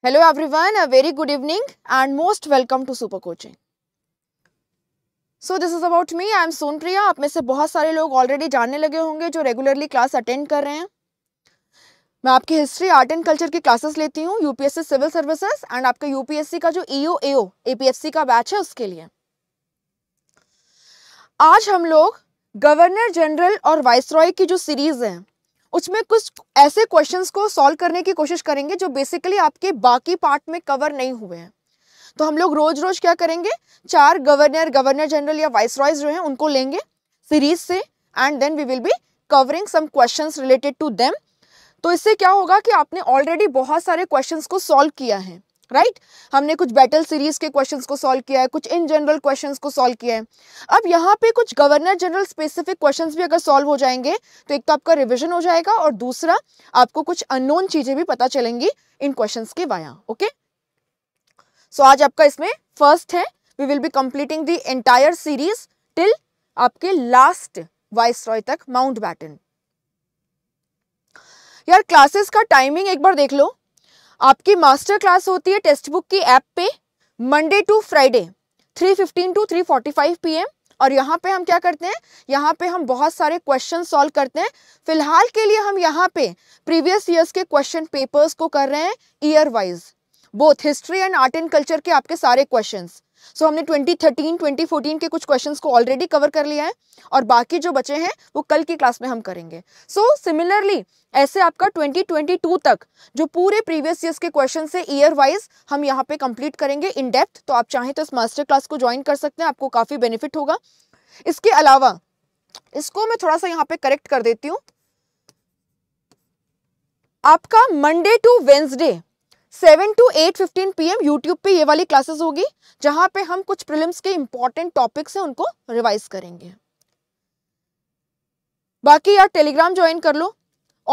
Hello everyone, a very good evening and most welcome to Super Coaching. So this is about me I am Sonpriya आप में से बहुत सारे लोग already जानने लगे होंगे जो रेगुलरली क्लास अटेंड कर रहे हैं मैं आपकी हिस्ट्री आर्ट एंड कल्चर की क्लासेस लेती हूँ यूपीएससी सिविल सर्विसेज एंड आपका यूपीएससी का जो ईओ एओ एपीएससी का बैच है उसके लिए आज हम लोग गवर्नर जनरल और वाइस रॉय की जो सीरीज़ है उसमें कुछ ऐसे क्वेश्चंस को सॉल्व करने की कोशिश करेंगे जो बेसिकली आपके बाकी पार्ट में कवर नहीं हुए हैं तो हम लोग रोज रोज क्या करेंगे चार गवर्नर गवर्नर जनरल या वाइस रॉयज जो हैं उनको लेंगे सीरीज से and then we will be covering some questions related to them तो इससे क्या होगा कि आपने ऑलरेडी बहुत सारे क्वेश्चंस को सॉल्व किया है राइट right? हमने कुछ बैटल सीरीज के क्वेश्चंस को सॉल्व किया है कुछ इन जनरल क्वेश्चंस को सॉल्व किया है अब यहाँ पे कुछ गवर्नर जनरल स्पेसिफिक क्वेश्चंस भी अगर सॉल्व हो जाएंगे तो एक तो आपका रिवीजन हो जाएगा और दूसरा आपको कुछ अननोन चीजें भी पता चलेंगी इन क्वेश्चन के वाया ओके सो आज आपका इसमें फर्स्ट है we will be completing the entire series till आपके लास्ट वाइस तक माउंट बैटन यार क्लासेस का टाइमिंग एक बार देख लो आपकी मास्टर क्लास होती है टेक्स्ट बुक की ऐप पे Monday to Friday 3:15 to 3:45 PM और यहाँ पे हम क्या करते हैं यहाँ पे हम बहुत सारे क्वेश्चन सॉल्व करते हैं फिलहाल के लिए हम यहाँ पे प्रीवियस ईयर्स के क्वेश्चन पेपर्स को कर रहे हैं year wise both history and art and culture के आपके सारे क्वेश्चंस सो so, हमने 2013, 2014 के कुछ क्वेश्चंस को ऑलरेडी कवर कर लिया है और बाकी जो बचे हैं वो कल की क्लास में हम करेंगे सो so, सिमिलरली ऐसे आपका 2022 तक जो पूरे प्रीवियस ईयर्स के क्वेश्चन से ईयर वाइज हम यहाँ पे कंप्लीट करेंगे इन डेप्थ तो आप चाहें तो इस मास्टर क्लास को ज्वाइन कर सकते हैं आपको काफ़ी बेनिफिट होगा इसके अलावा इसको मैं थोड़ा सा यहाँ पे करेक्ट कर देती हूँ आपका Monday to Wednesday seven to eight fifteen P M YouTube पर ये वाली क्लासेस होगी जहाँ पे हम कुछ प्रिलिम्स के इंपॉर्टेंट टॉपिक्स हैं उनको रिवाइज करेंगे बाकी यार टेलीग्राम ज्वाइन कर लो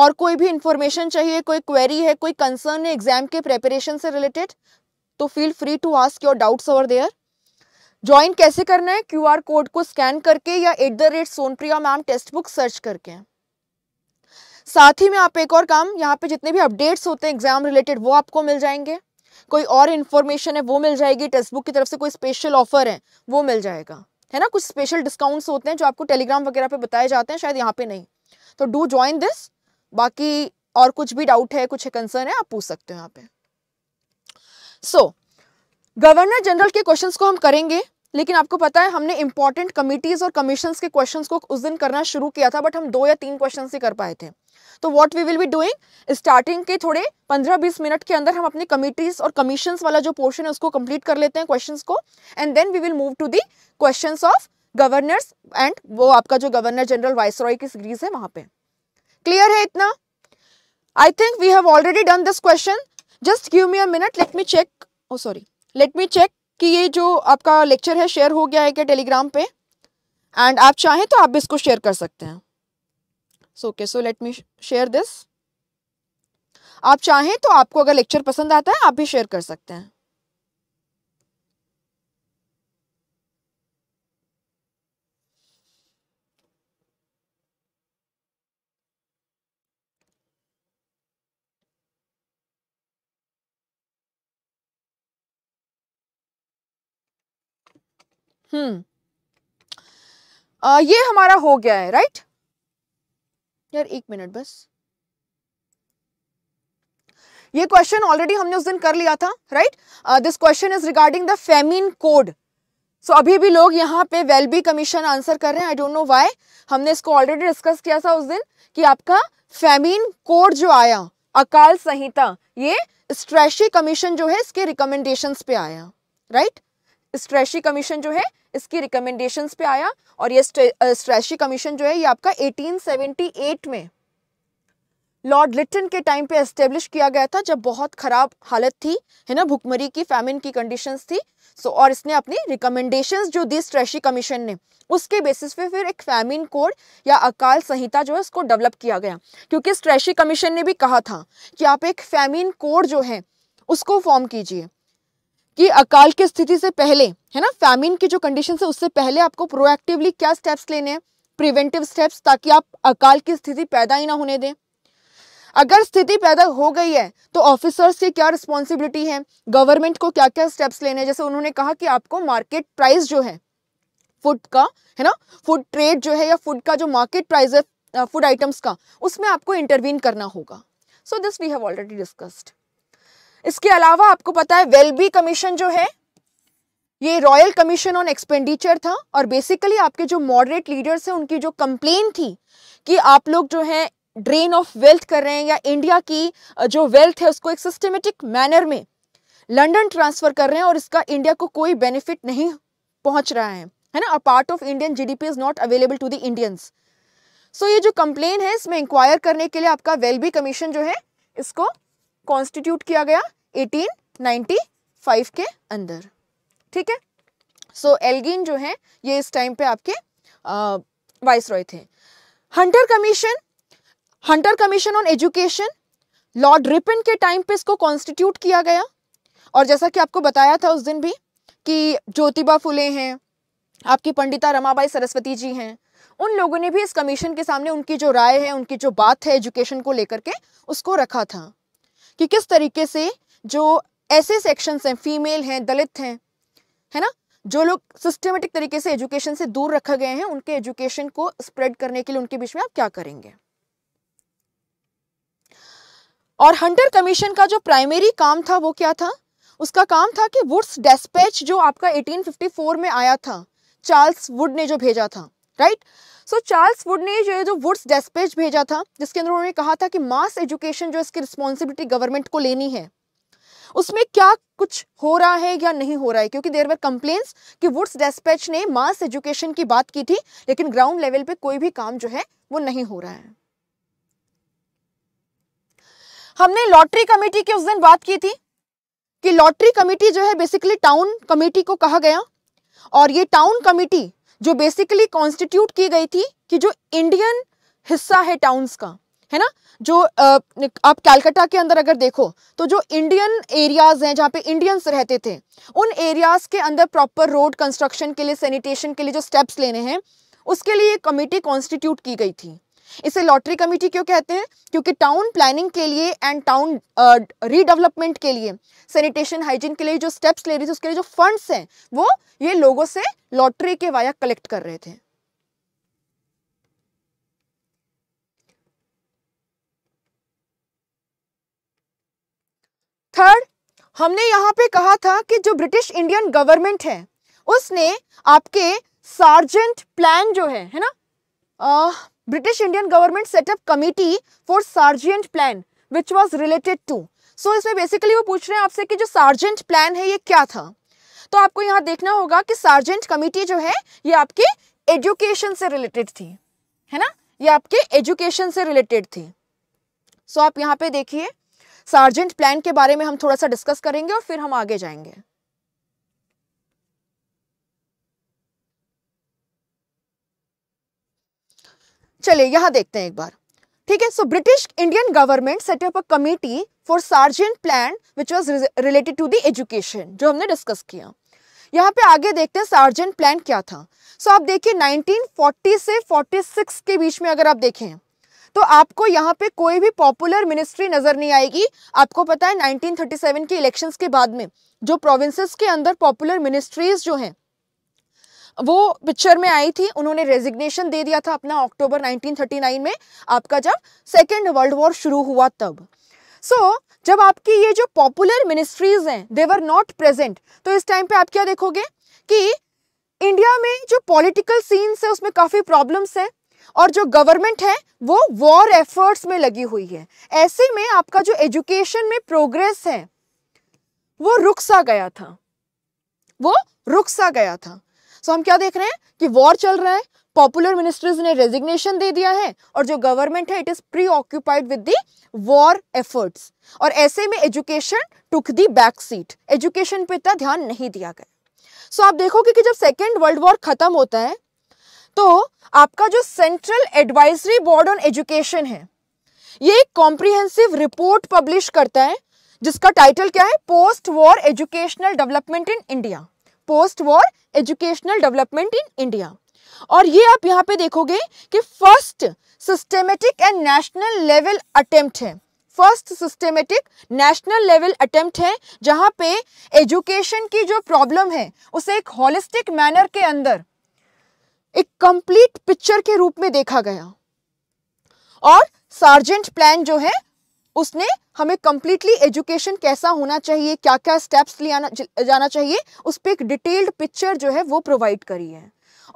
और कोई भी इंफॉर्मेशन चाहिए कोई क्वेरी है कोई कंसर्न है एग्जाम के प्रेपरेशन से रिलेटेड तो feel free to ask your doubts over there join कैसे करना है क्यूआर कोड को स्कैन करके या at the rate Sonpriya ma'am text book search करके साथ ही में आप एक और काम यहाँ पे जितने भी अपडेट्स होते हैं एग्जाम रिलेटेड वो आपको मिल जाएंगे कोई और इन्फॉर्मेशन है वो मिल जाएगी टेक्स्ट बुक की तरफ से कोई स्पेशल ऑफर है वो मिल जाएगा है ना कुछ स्पेशल डिस्काउंट्स होते हैं जो आपको टेलीग्राम वगैरह पे बताए जाते हैं शायद यहाँ पे नहीं तो डू ज्वाइन दिस बाकी और कुछ भी डाउट है कुछ कंसर्न है आप पूछ सकते हो यहाँ पे सो गवर्नर जनरल के क्वेश्चंस को हम करेंगे लेकिन आपको पता है हमने इंपॉर्टेंट कमिटीज और कमीशन के क्वेश्चन को उस दिन करना शुरू किया था बट हम दो या तीन क्वेश्चन ही कर पाए थे तो what we will be doing starting के थोड़े 15-20 मिनट के अंदर हम अपने कमिटीज और कमीशन वाला जो पोर्शन है उसको कंप्लीट कर लेते हैं क्वेश्चन को and then we will move to the question of governors and वो आपका जो गवर्नर जनरल वाइस रॉय की सीरीज है वहां पे क्लियर है इतना I think we have already done this question just give me a minute let me check oh sorry let me check कि ये जो आपका लेक्चर है शेयर हो गया है क्या टेलीग्राम पे एंड आप चाहें तो आप भी इसको शेयर कर सकते हैं so okay so let me share this आप चाहें तो आपको अगर लेक्चर पसंद आता है आप भी शेयर कर सकते हैं हम्म आ, ये हमारा हो गया है राइट यार एक मिनट बस ये क्वेश्चन ऑलरेडी हमने उस दिन कर लिया था right this question is regarding the famine code so अभी भी लोग यहाँ पे वेलबी कमीशन आंसर कर रहे हैं आई डोंट नो वाई हमने इसको ऑलरेडी डिस्कस किया था उस दिन कि आपका फेमिन कोड जो आया अकाल संहिता ये स्ट्रेशी कमीशन जो है इसके रिकमेंडेशन पे आया राइट right? स्ट्रेशी कमीशन जो है इसकी रिकमेंडेशंस पे आया और ये स्ट्रेशी कमीशन जो है ये आपका 1878 में लॉर्ड लिटन के टाइम पे एस्टेब्लिश किया गया था जब बहुत ख़राब हालत थी है ना भुखमरी की फैमिन की कंडीशंस थी सो और इसने अपनी रिकमेंडेशंस जो दी स्ट्रेशी कमीशन ने उसके बेसिस पे फिर एक फैमिन कोड या अकाल संहिता जो है उसको डेवलप किया गया क्योंकि स्ट्रेशी कमीशन ने भी कहा था कि आप एक फैमिन कोड जो है उसको फॉर्म कीजिए कि अकाल की स्थिति से पहले है ना फैमिन की जो कंडीशन है उससे पहले आपको प्रोएक्टिवली क्या स्टेप्स लेने हैं प्रिवेंटिव स्टेप्स ताकि आप अकाल की स्थिति पैदा ही ना होने दें अगर स्थिति पैदा हो गई है तो ऑफिसर्स की क्या रिस्पॉन्सिबिलिटी है गवर्नमेंट को क्या क्या स्टेप्स लेने हैं जैसे उन्होंने कहा कि आपको मार्केट प्राइस जो है फूड का है ना फूड ट्रेड जो है या फूड का जो मार्केट प्राइस है फूड आइटम्स का उसमें आपको इंटरवीन करना होगा so this we have already discussed इसके अलावा आपको पता है वेलबी कमीशन जो है ये रॉयल कमीशन ऑन एक्सपेंडिचर था और बेसिकली आपके जो मॉडरेट लीडर्स हैं उनकी जो कंप्लेन थी कि आप लोग जो है ड्रेन ऑफ वेल्थ कर रहे हैं या इंडिया की जो वेल्थ है उसको एक सिस्टमेटिक मैनर में लंडन ट्रांसफ़र कर रहे हैं और इसका इंडिया को कोई बेनिफिट नहीं पहुंच रहा है है ना a part of Indian GDP is not available to the Indians so ये जो कंप्लेन है इसमें इंक्वायर करने के लिए आपका वेलबी कमीशन जो है इसको कॉन्स्टिट्यूट किया गया 1895 के अंदर ठीक है सो so, एल्गिन जो है ये इस टाइम पे आपके वाइस रॉय थे Hunter commission Hunter commission on education Lord Ripon के टाइम पे इसको कॉन्स्टिट्यूट किया गया और जैसा कि आपको बताया था उस दिन भी कि ज्योतिबा फुले हैं आपकी पंडिता रमाबाई सरस्वती जी हैं उन लोगों ने भी इस कमीशन के सामने उनकी जो राय है उनकी जो बात है एजुकेशन को लेकर के उसको रखा था कि किस तरीके से जो ऐसे सेक्शंस हैं फीमेल हैं दलित हैं है ना जो लोग सिस्टमेटिक तरीके से एजुकेशन से दूर रखे गए हैं उनके एजुकेशन को स्प्रेड करने के लिए उनके बीच में आप क्या करेंगे और हंटर कमीशन का जो प्राइमरी काम था वो क्या था उसका काम था कि वुड्स डेस्पैच जो आपका 1854 में आया था चार्ल्स वुड ने जो भेजा था राइट सो चार्ल्स वुड ने जो है जो वुड्स डेस्पेज भेजा था जिसके अंदर उन्होंने कहा था कि मास एजुकेशन जो इसकी रिस्पॉन्सिबिलिटी गवर्नमेंट को लेनी है उसमें क्या कुछ हो रहा है या नहीं हो रहा है क्योंकि देर वर कंप्लेन्स कि वुड्स डेस्पैच ने मास एजुकेशन की बात की थी लेकिन ग्राउंड लेवल पे कोई भी काम जो है वो नहीं हो रहा है हमने लॉटरी कमेटी की उस दिन बात की थी कि लॉटरी कमेटी जो है बेसिकली टाउन कमेटी को कहा गया और ये टाउन कमेटी जो बेसिकली कॉन्स्टिट्यूट की गई थी कि जो इंडियन हिस्सा है टाउन्स का है ना जो आप कैलकाटा के अंदर अगर देखो तो जो इंडियन एरियाज हैं जहाँ पे इंडियंस रहते थे उन एरियाज के अंदर प्रॉपर रोड कंस्ट्रक्शन के लिए सैनिटेशन के लिए जो स्टेप्स लेने हैं उसके लिए कमेटी कॉन्स्टिट्यूट की गई थी इसे लॉटरी कमेटी क्यों कहते हैं क्योंकि टाउन प्लानिंग के लिए एंड टाउन रीडेवलपमेंट के लिए सैनिटेशन हाइजीन के लिए जो स्टेप्स ले रही थी उसके लिए जो फंड्स हैं वो ये लोगों से लॉटरी के वाया कलेक्ट कर रहे थे थर्ड हमने यहाँ पे कहा था कि जो ब्रिटिश इंडियन गवर्नमेंट है उसने आपके सार्जेंट प्लान जो है है ना British Indian government set up committee for Sargent plan which was related to. So इसमें basically वो पूछ रहे हैं आपसे कि जो Sargent plan है ये क्या था तो आपको यहाँ देखना होगा कि Sargent committee जो है ये आपके education से related थी है ना ये आपके education से related थी सो so, आप यहाँ पे देखिए सार्जेंट प्लान के बारे में हम थोड़ा सा डिस्कस करेंगे और फिर हम आगे जाएंगे चलिए यहाँ देखते हैं एक बार ठीक है so British Indian government set up a committee for Sargent plan which was related to the education जो हमने डिस्कस किया यहाँ पे आगे देखते हैं सार्जेंट प्लान क्या था सो so, आप देखिए 1940 से 46 के बीच में अगर आप देखें तो आपको यहाँ पे कोई भी पॉपुलर मिनिस्ट्री नज़र नहीं आएगी आपको पता है 1937 के इलेक्शंस के बाद में जो प्रोविंसेस के अंदर पॉपुलर मिनिस्ट्रीज जो हैं वो पिक्चर में आई थी उन्होंने रेजिग्नेशन दे दिया था अपना अक्टूबर 1939 में आपका जब सेकेंड वर्ल्ड वॉर शुरू हुआ तब सो so, जब आपकी ये जो पॉपुलर मिनिस्ट्रीज हैं देवर नॉट प्रेजेंट तो इस टाइम पे आप क्या देखोगे कि इंडिया में जो पॉलिटिकल सीन्स है उसमें काफ़ी प्रॉब्लम्स हैं और जो गवर्नमेंट है वो वॉर एफर्ट्स में लगी हुई है ऐसे में आपका जो एजुकेशन में प्रोग्रेस है वो रुक सा गया था वो रुक सा गया था सो हम क्या देख रहे हैं कि वॉर चल रहा है पॉपुलर मिनिस्टर्स ने रेजिग्नेशन दे दिया है और जो गवर्नमेंट है it is preoccupied with the war efforts और ऐसे में education took the back seat education पे इतना ध्यान नहीं दिया गया सो आप देखोगे कि जब सेकेंड वर्ल्ड वॉर खत्म होता है तो आपका जो central advisory board on education है ये एक कॉम्प्रिहेंसिव रिपोर्ट पब्लिश करता है जिसका टाइटल क्या है post war educational development in India post war educational development in India और ये आप यहाँ पे देखोगे कि first systematic and national level attempt है first systematic national level attempt है जहाँ पे एजुकेशन की जो प्रॉब्लम है उसे एक होलिस्टिक मैनर के अंदर एक कंप्लीट पिक्चर के रूप में देखा गया और सार्जेंट प्लान जो है उसने हमें कम्प्लीटली एजुकेशन कैसा होना चाहिए क्या क्या स्टेप्स लिया जाना चाहिए उस पर एक डिटेल्ड पिक्चर जो है वो प्रोवाइड करी है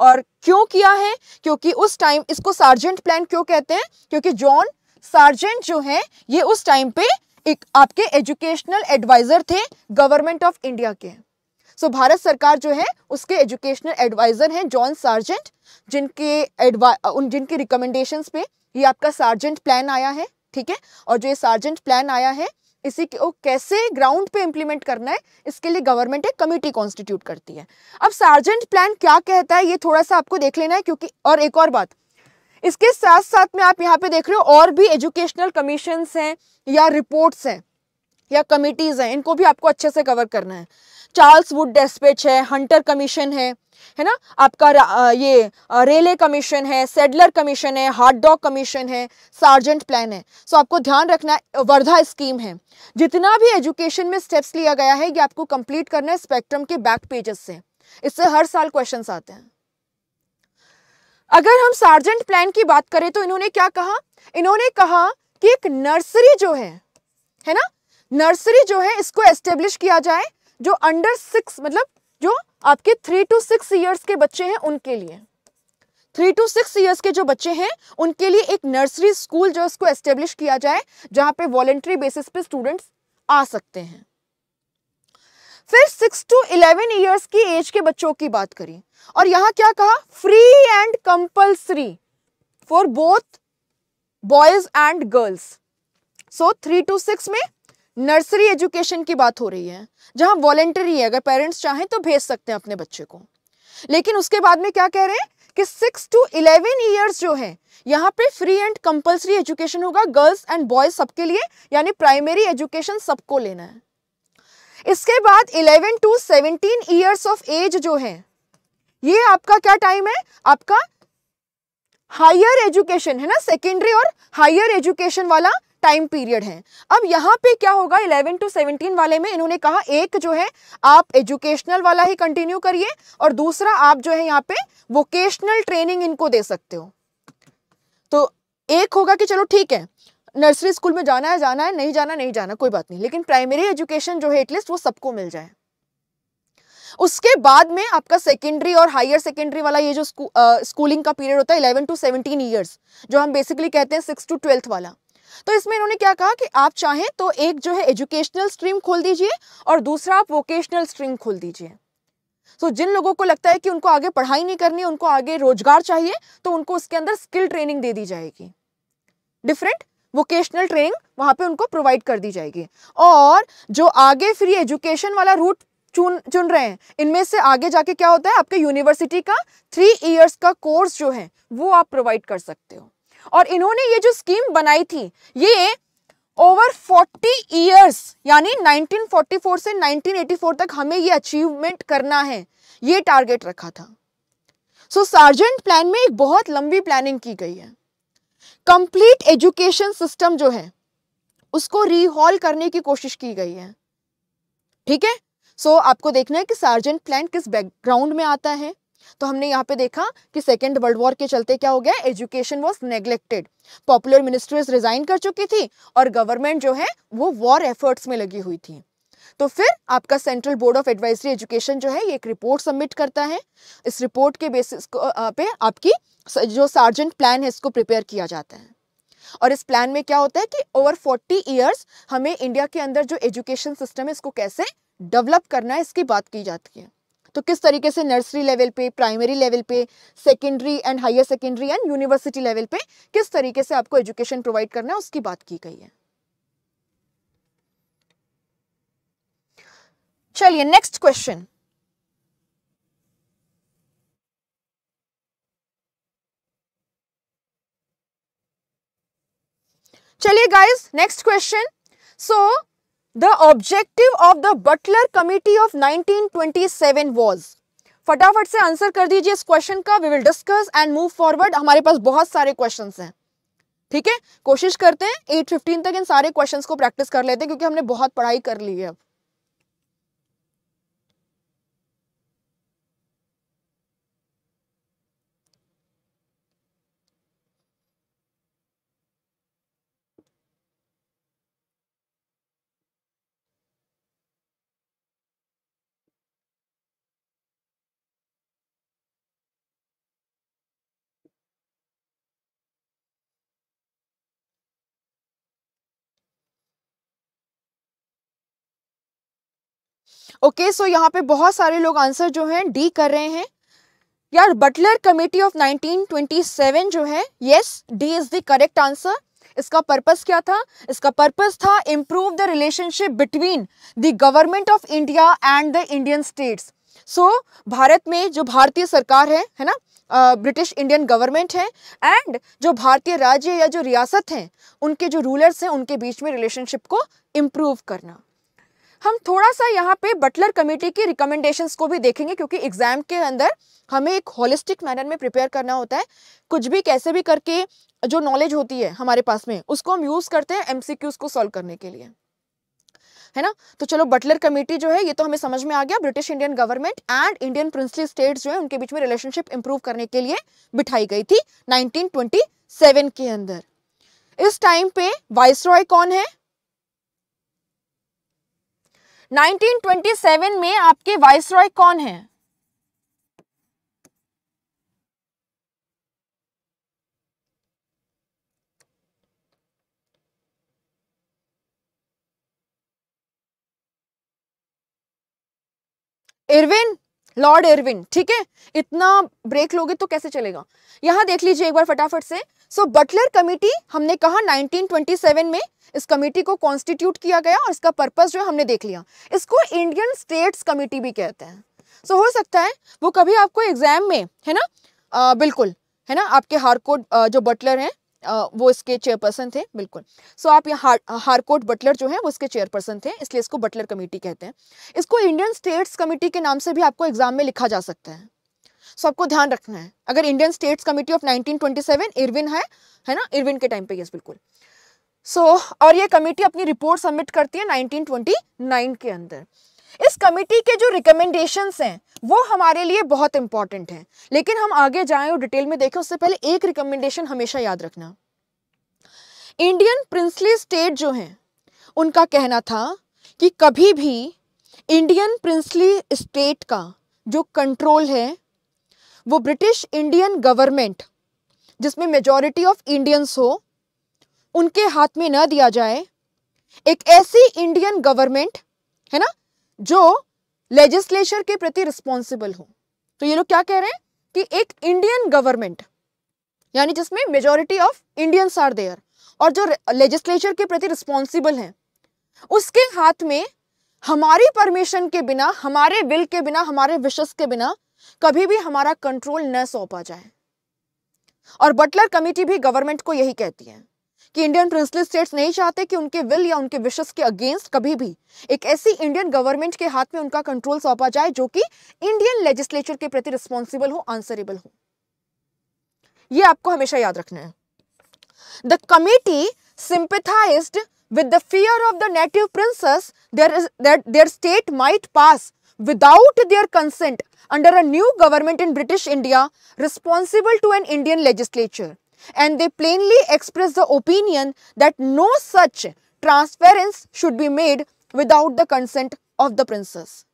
और क्यों किया है क्योंकि उस टाइम इसको सार्जेंट प्लान क्यों कहते हैं क्योंकि जॉन सार्जेंट जो है ये उस टाइम पे एक आपके एजुकेशनल एडवाइजर थे गवर्नमेंट ऑफ इंडिया के सो so, भारत सरकार जो है उसके एजुकेशनल एडवाइजर हैं जॉन सार्जेंट जिनके एडवा जिनके रिकमेंडेशंस पे ये आपका सार्जेंट प्लान आया है ठीक है और जो ये सार्जेंट प्लान आया है इसी को कैसे ग्राउंड पे इम्प्लीमेंट करना है इसके लिए गवर्नमेंट एक कमेटी कॉन्स्टिट्यूट करती है अब सार्जेंट प्लान क्या कहता है ये थोड़ा सा आपको देख लेना है क्योंकि और एक और बात इसके साथ साथ में आप यहाँ पे देख रहे हो और भी एजुकेशनल कमीशन हैं या रिपोर्ट्स हैं या कमिटीज़ हैं इनको भी आपको अच्छे से कवर करना है चार्ल्स वुड डेस्पेच है हंटर कमीशन है है ना आपका ये रेले कमीशन है सेडलर कमीशन है हार्ट डॉग कमीशन है सार्जेंट प्लान है सो आपको ध्यान रखना वर्धा स्कीम है जितना भी एजुकेशन में स्टेप्स लिया गया है ये आपको कंप्लीट करना है स्पेक्ट्रम के बैक पेजेस से इससे हर साल क्वेश्चन आते हैं अगर हम सार्जेंट प्लान की बात करें तो इन्होंने क्या कहा इन्होंने कहा कि एक नर्सरी जो है है ना नर्सरी जो है इसको एस्टेब्लिश किया जाए जो अंडर सिक्स मतलब जो आपके थ्री टू सिक्स ईयर्स के बच्चे हैं उनके लिए थ्री टू सिक्स ईयर्स के जो बच्चे हैं उनके लिए एक नर्सरी स्कूल जो उसको एस्टेब्लिश किया जाए जहां पे वॉलेंट्री बेसिस पे स्टूडेंट्स आ सकते हैं फिर सिक्स टू इलेवन ईयर्स की एज के बच्चों की बात करें और यहां क्या कहा free and compulsory for both boys and girls so three to six में नर्सरी एजुकेशन की बात हो रही है जहां वॉलेंटरी है अगर पेरेंट्स चाहें तो भेज सकते हैं अपने बच्चे को लेकिन उसके बाद में क्या कह रहे हैं कि सिक्स टू इलेवन ईयर्स जो है यहाँ पे फ्री एंड कंपलसरी एजुकेशन होगा गर्ल्स एंड बॉयज सबके लिए यानी प्राइमरी एजुकेशन सबको लेना है इसके बाद eleven to seventeen years of age जो है ये आपका क्या टाइम है आपका हायर एजुकेशन है ना सेकेंडरी और हायर एजुकेशन वाला टाइम पीरियड है अब यहाँ पे क्या होगा 11 टू 17 वाले में इन्होंने कहा एक जो है आप एजुकेशनल वाला ही कंटिन्यू करिए और दूसरा आप जो है यहाँ पे वोकेशनल ट्रेनिंग इनको दे सकते हो तो एक होगा कि चलो ठीक है नर्सरी स्कूल में जाना है जाना है नहीं जाना नहीं जाना कोई बात नहीं लेकिन प्राइमरी एजुकेशन जो है एटलीस्ट वो सबको मिल जाए उसके बाद में आपका सेकेंडरी और हायर सेकेंडरी वाला ये जो स्कू, आ, स्कूलिंग का पीरियड होता है इलेवन टू सेवनटीन ईयर्स जो हम बेसिकली कहते हैं सिक्स टू ट्वेल्थ वाला तो इसमें इन्होंने क्या कहा कि आप चाहें तो एक जो है एजुकेशनल स्ट्रीम खोल दीजिए और दूसरा आप वोकेशनल स्ट्रीम खोल दीजिए तो जिन लोगों को लगता है कि उनको आगे पढ़ाई नहीं करनी उनको आगे रोजगार चाहिए तो उनको उसके अंदर स्किल ट्रेनिंग दे दी जाएगी डिफरेंट वोकेशनल ट्रेनिंग वहां पे उनको प्रोवाइड कर दी जाएगी और जो आगे फिर एजुकेशन वाला रूट चुन चुन रहे हैं इनमें से आगे जाके क्या होता है आपके यूनिवर्सिटी का थ्री ईयर्स का कोर्स जो है वो आप प्रोवाइड कर सकते हो और इन्होंने ये जो स्कीम बनाई थी ये ओवर 40 इयर्स यानी 1944 से 1984 तक हमें ये अचीवमेंट करना है ये टारगेट रखा था सो सार्जेंट प्लान में एक बहुत लंबी प्लानिंग की गई है कंप्लीट एजुकेशन सिस्टम जो है उसको रिहॉल करने की कोशिश की गई है ठीक है सो आपको देखना है कि सार्जेंट प्लान किस बैकग्राउंड में आता है तो हमने यहाँ पे देखा कि सेकेंड वर्ल्ड वॉर के चलते क्या हो गया education was neglected popular ministries resign कर चुकी थी और गवर्नमेंट जो है वो वॉर एफर्ट्स में लगी हुई थी तो फिर आपका central board of advisory education जो है ये एक रिपोर्ट सबमिट करता है इस रिपोर्ट के बेसिस पे आपकी जो सार्जेंट प्लान है इसको प्रिपेयर किया जाता है और इस प्लान में क्या होता है कि ओवर 40 इयर्स हमें इंडिया के अंदर जो एजुकेशन सिस्टम है इसको कैसे डेवलप करना है इसकी बात की जाती है तो किस तरीके से नर्सरी लेवल पे प्राइमरी लेवल पे secondary and higher secondary and university level पे किस तरीके से आपको एजुकेशन प्रोवाइड करना है उसकी बात की गई है चलिए नेक्स्ट क्वेश्चन चलिए guys next question so the objective of the Butler committee of 1927 was फटाफट से आंसर कर दीजिए इस क्वेश्चन का we will discuss and move forward हमारे पास बहुत सारे क्वेश्चंस हैं ठीक है कोशिश करते हैं 8:15 तक इन सारे क्वेश्चंस को प्रैक्टिस कर लेते हैं क्योंकि हमने बहुत पढ़ाई कर ली है अब ओके सो यहाँ पे बहुत सारे लोग आंसर जो हैं डी कर रहे हैं यार बटलर कमेटी ऑफ 1927 जो है yes D is the correct answer इसका पर्पस क्या था इसका पर्पस था improve the relationship between the government of India and the Indian states so भारत में जो भारतीय सरकार है है ना ब्रिटिश इंडियन गवर्नमेंट है एंड जो भारतीय राज्य या जो रियासत हैं उनके जो रूलर्स हैं उनके बीच में रिलेशनशिप को इम्प्रूव करना हम थोड़ा सा यहाँ पे बटलर कमेटी की रिकमेंडेशंस को भी देखेंगे क्योंकि एग्जाम के अंदर हमें एक होलिस्टिक मैनर में प्रिपेयर करना होता है कुछ भी कैसे भी करके जो नॉलेज होती है हमारे पास में उसको हम यूज़ करते हैं एम को सॉल्व करने के लिए है ना तो चलो बटलर कमेटी जो है ये तो हमें समझ में आ गया British Indian government and Indian princely states जो है उनके बीच में रिलेशनशिप इंप्रूव करने के लिए बिठाई गई थी 1927 के अंदर इस टाइम पे वाइस रॉय कौन है 1927 में आपके वाइस रॉय कौन है इरविन लॉर्ड एरविन ठीक है इतना ब्रेक लोगे तो कैसे चलेगा यहाँ देख लीजिए एक बार फटाफट से सो बटलर कमेटी हमने कहा 1927 में इस कमेटी को कॉन्स्टिट्यूट किया गया और इसका पर्पस जो है हमने देख लिया इसको इंडियन स्टेट्स कमेटी भी कहते हैं सो so, हो सकता है वो कभी आपको एग्जाम में है ना आ, बिल्कुल है ना आपके हारकोड जो बटलर हैं वो इसके चेयरपर्सन थे बिल्कुल सो आप यहाँ हार, हारकोट बटलर जो है वो इसके चेयरपर्सन थे इसलिए इसको बटलर कमेटी कहते हैं इसको इंडियन स्टेट्स कमेटी के नाम से भी आपको एग्जाम में लिखा जा सकता है सो आपको ध्यान रखना है अगर Indian states committee of 1927 Irwin है है ना इरविन के टाइम पे यस बिल्कुल सो so, और ये कमेटी अपनी रिपोर्ट सबमिट करती है 1929 के अंदर इस कमेटी के जो रिकमेंडेशंस हैं वो हमारे लिए बहुत इंपॉर्टेंट है लेकिन हम आगे जाएं और डिटेल में देखें उससे पहले एक रिकमेंडेशन हमेशा याद रखना इंडियन प्रिंसली स्टेट जो हैं उनका कहना था कि कभी भी इंडियन प्रिंसली स्टेट का जो कंट्रोल है वो ब्रिटिश इंडियन गवर्नमेंट जिसमें मेजॉरिटी ऑफ इंडियंस हो उनके हाथ में ना दिया जाए एक ऐसी इंडियन गवर्नमेंट है ना जो लेजिस्लेचर के प्रति रिस्पॉन्सिबल हो तो ये लोग क्या कह रहे हैं कि एक इंडियन गवर्नमेंट यानी जिसमें majority of Indians are there और जो लेजिस्लेचर के प्रति रिस्पॉन्सिबल हैं उसके हाथ में हमारी परमिशन के बिना हमारे विल के बिना हमारे विशेष के बिना कभी भी हमारा कंट्रोल न सौंपा जाए और बटलर कमेटी भी गवर्नमेंट को यही कहती है कि इंडियन प्रिंसली स्टेट्स नहीं चाहते कि उनके विल या उनके विशेष के अगेंस्ट कभी भी एक ऐसी इंडियन गवर्नमेंट के हाथ में उनका कंट्रोल सौंपा जाए जो कि इंडियन लेजिस्लेचर के प्रति रिस्पॉन्सिबल हो आंसरेबल हो यह आपको हमेशा याद रखना है the committee sympathise with the fear of the native prince their state might pass without their consent under a new government in British India responsible to an Indian legislature and they plainly express the opinion that no such transference should be made without the consent of the princess.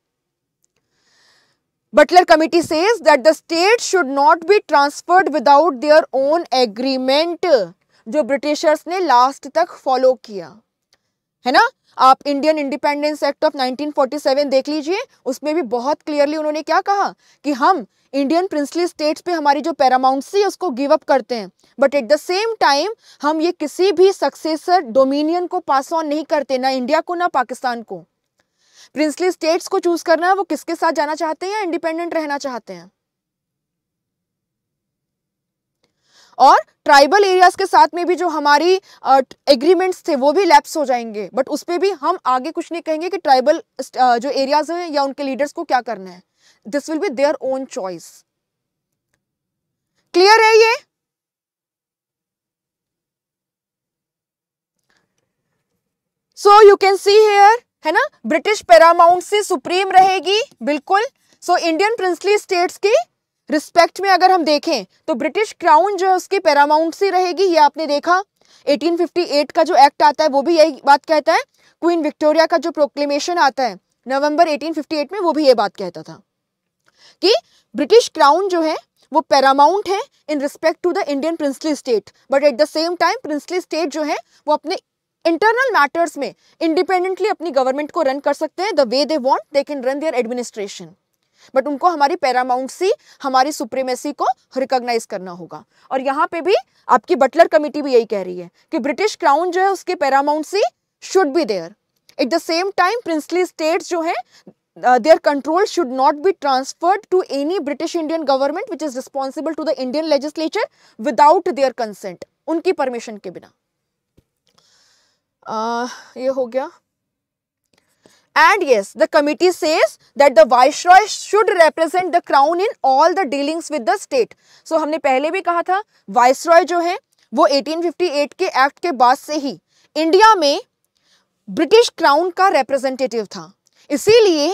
Butler committee says that the state should not be transferred without their own agreement जो Britishers ने last तक follow किया है ना आप Indian independence act of 1947 देख लीजिए उसमें भी बहुत क्लियरली उन्होंने क्या कहा कि हम इंडियन प्रिंसली स्टेट्स पे हमारी जो पैरामाउंटसी है उसको गिव अप करते हैं but at the same time हम ये किसी भी सक्सेसर डोमिनियन को पास ऑन नहीं करते ना इंडिया को ना पाकिस्तान को प्रिंसली स्टेट्स को चूज करना है वो किसके साथ जाना चाहते हैं या इंडिपेंडेंट रहना चाहते हैं और ट्राइबल एरियाज़ के साथ में भी जो हमारी एग्रीमेंट्स थे वो भी लैप्स हो जाएंगे बट उस पर भी हम आगे कुछ नहीं कहेंगे कि ट्राइबल जो एरियाज़ हैं या उनके लीडर्स को क्या करना है this will be their own choice clear है ये so you can see here है ना ब्रिटिश पैरामाउंट से सुप्रीम रहेगी बिल्कुल सो इंडियन प्रिंसली स्टेट्स की रिस्पेक्ट में अगर हम देखें तो ब्रिटिश क्राउन जो है उसकी पैरामाउंट सी रहेगी ये आपने देखा 1858 का जो एक्ट आता है वो भी यही बात कहता है क्वीन विक्टोरिया का जो प्रोक्लेमेशन आता है नवंबर 1858 में वो भी ये बात कहता था कि ब्रिटिश क्राउन जो है वो पैरामाउंट है in respect to the Indian princely state but at the same time princely state जो है वो अपने इंटरनल मैटर्स में इंडिपेंडेंटली अपनी गवर्नमेंट को रन कर सकते हैं the way they want they can run their administration but उनको हमारी पैरामाउंटसी हमारी सुप्रीमेसी को रिकॉग्नाइज करना होगा और यहाँ पे भी आपकी बटलर कमिटी भी यही कह रही है कि ब्रिटिश क्राउन जो है उसके paramountcy should be there at the same time princely states जो है their control should not be transferred to any British Indian government which is responsible to the Indian legislature without their consent उनकी permission के बिना आ, uh, ये हो गया And yes, the committee says that the viceroy should represent the crown in all the dealings with the state. So हमने पहले भी कहा था viceroy जो है वो 1858 के एक्ट के बाद से ही इंडिया में ब्रिटिश क्राउन का रिप्रेजेंटेटिव था इसीलिए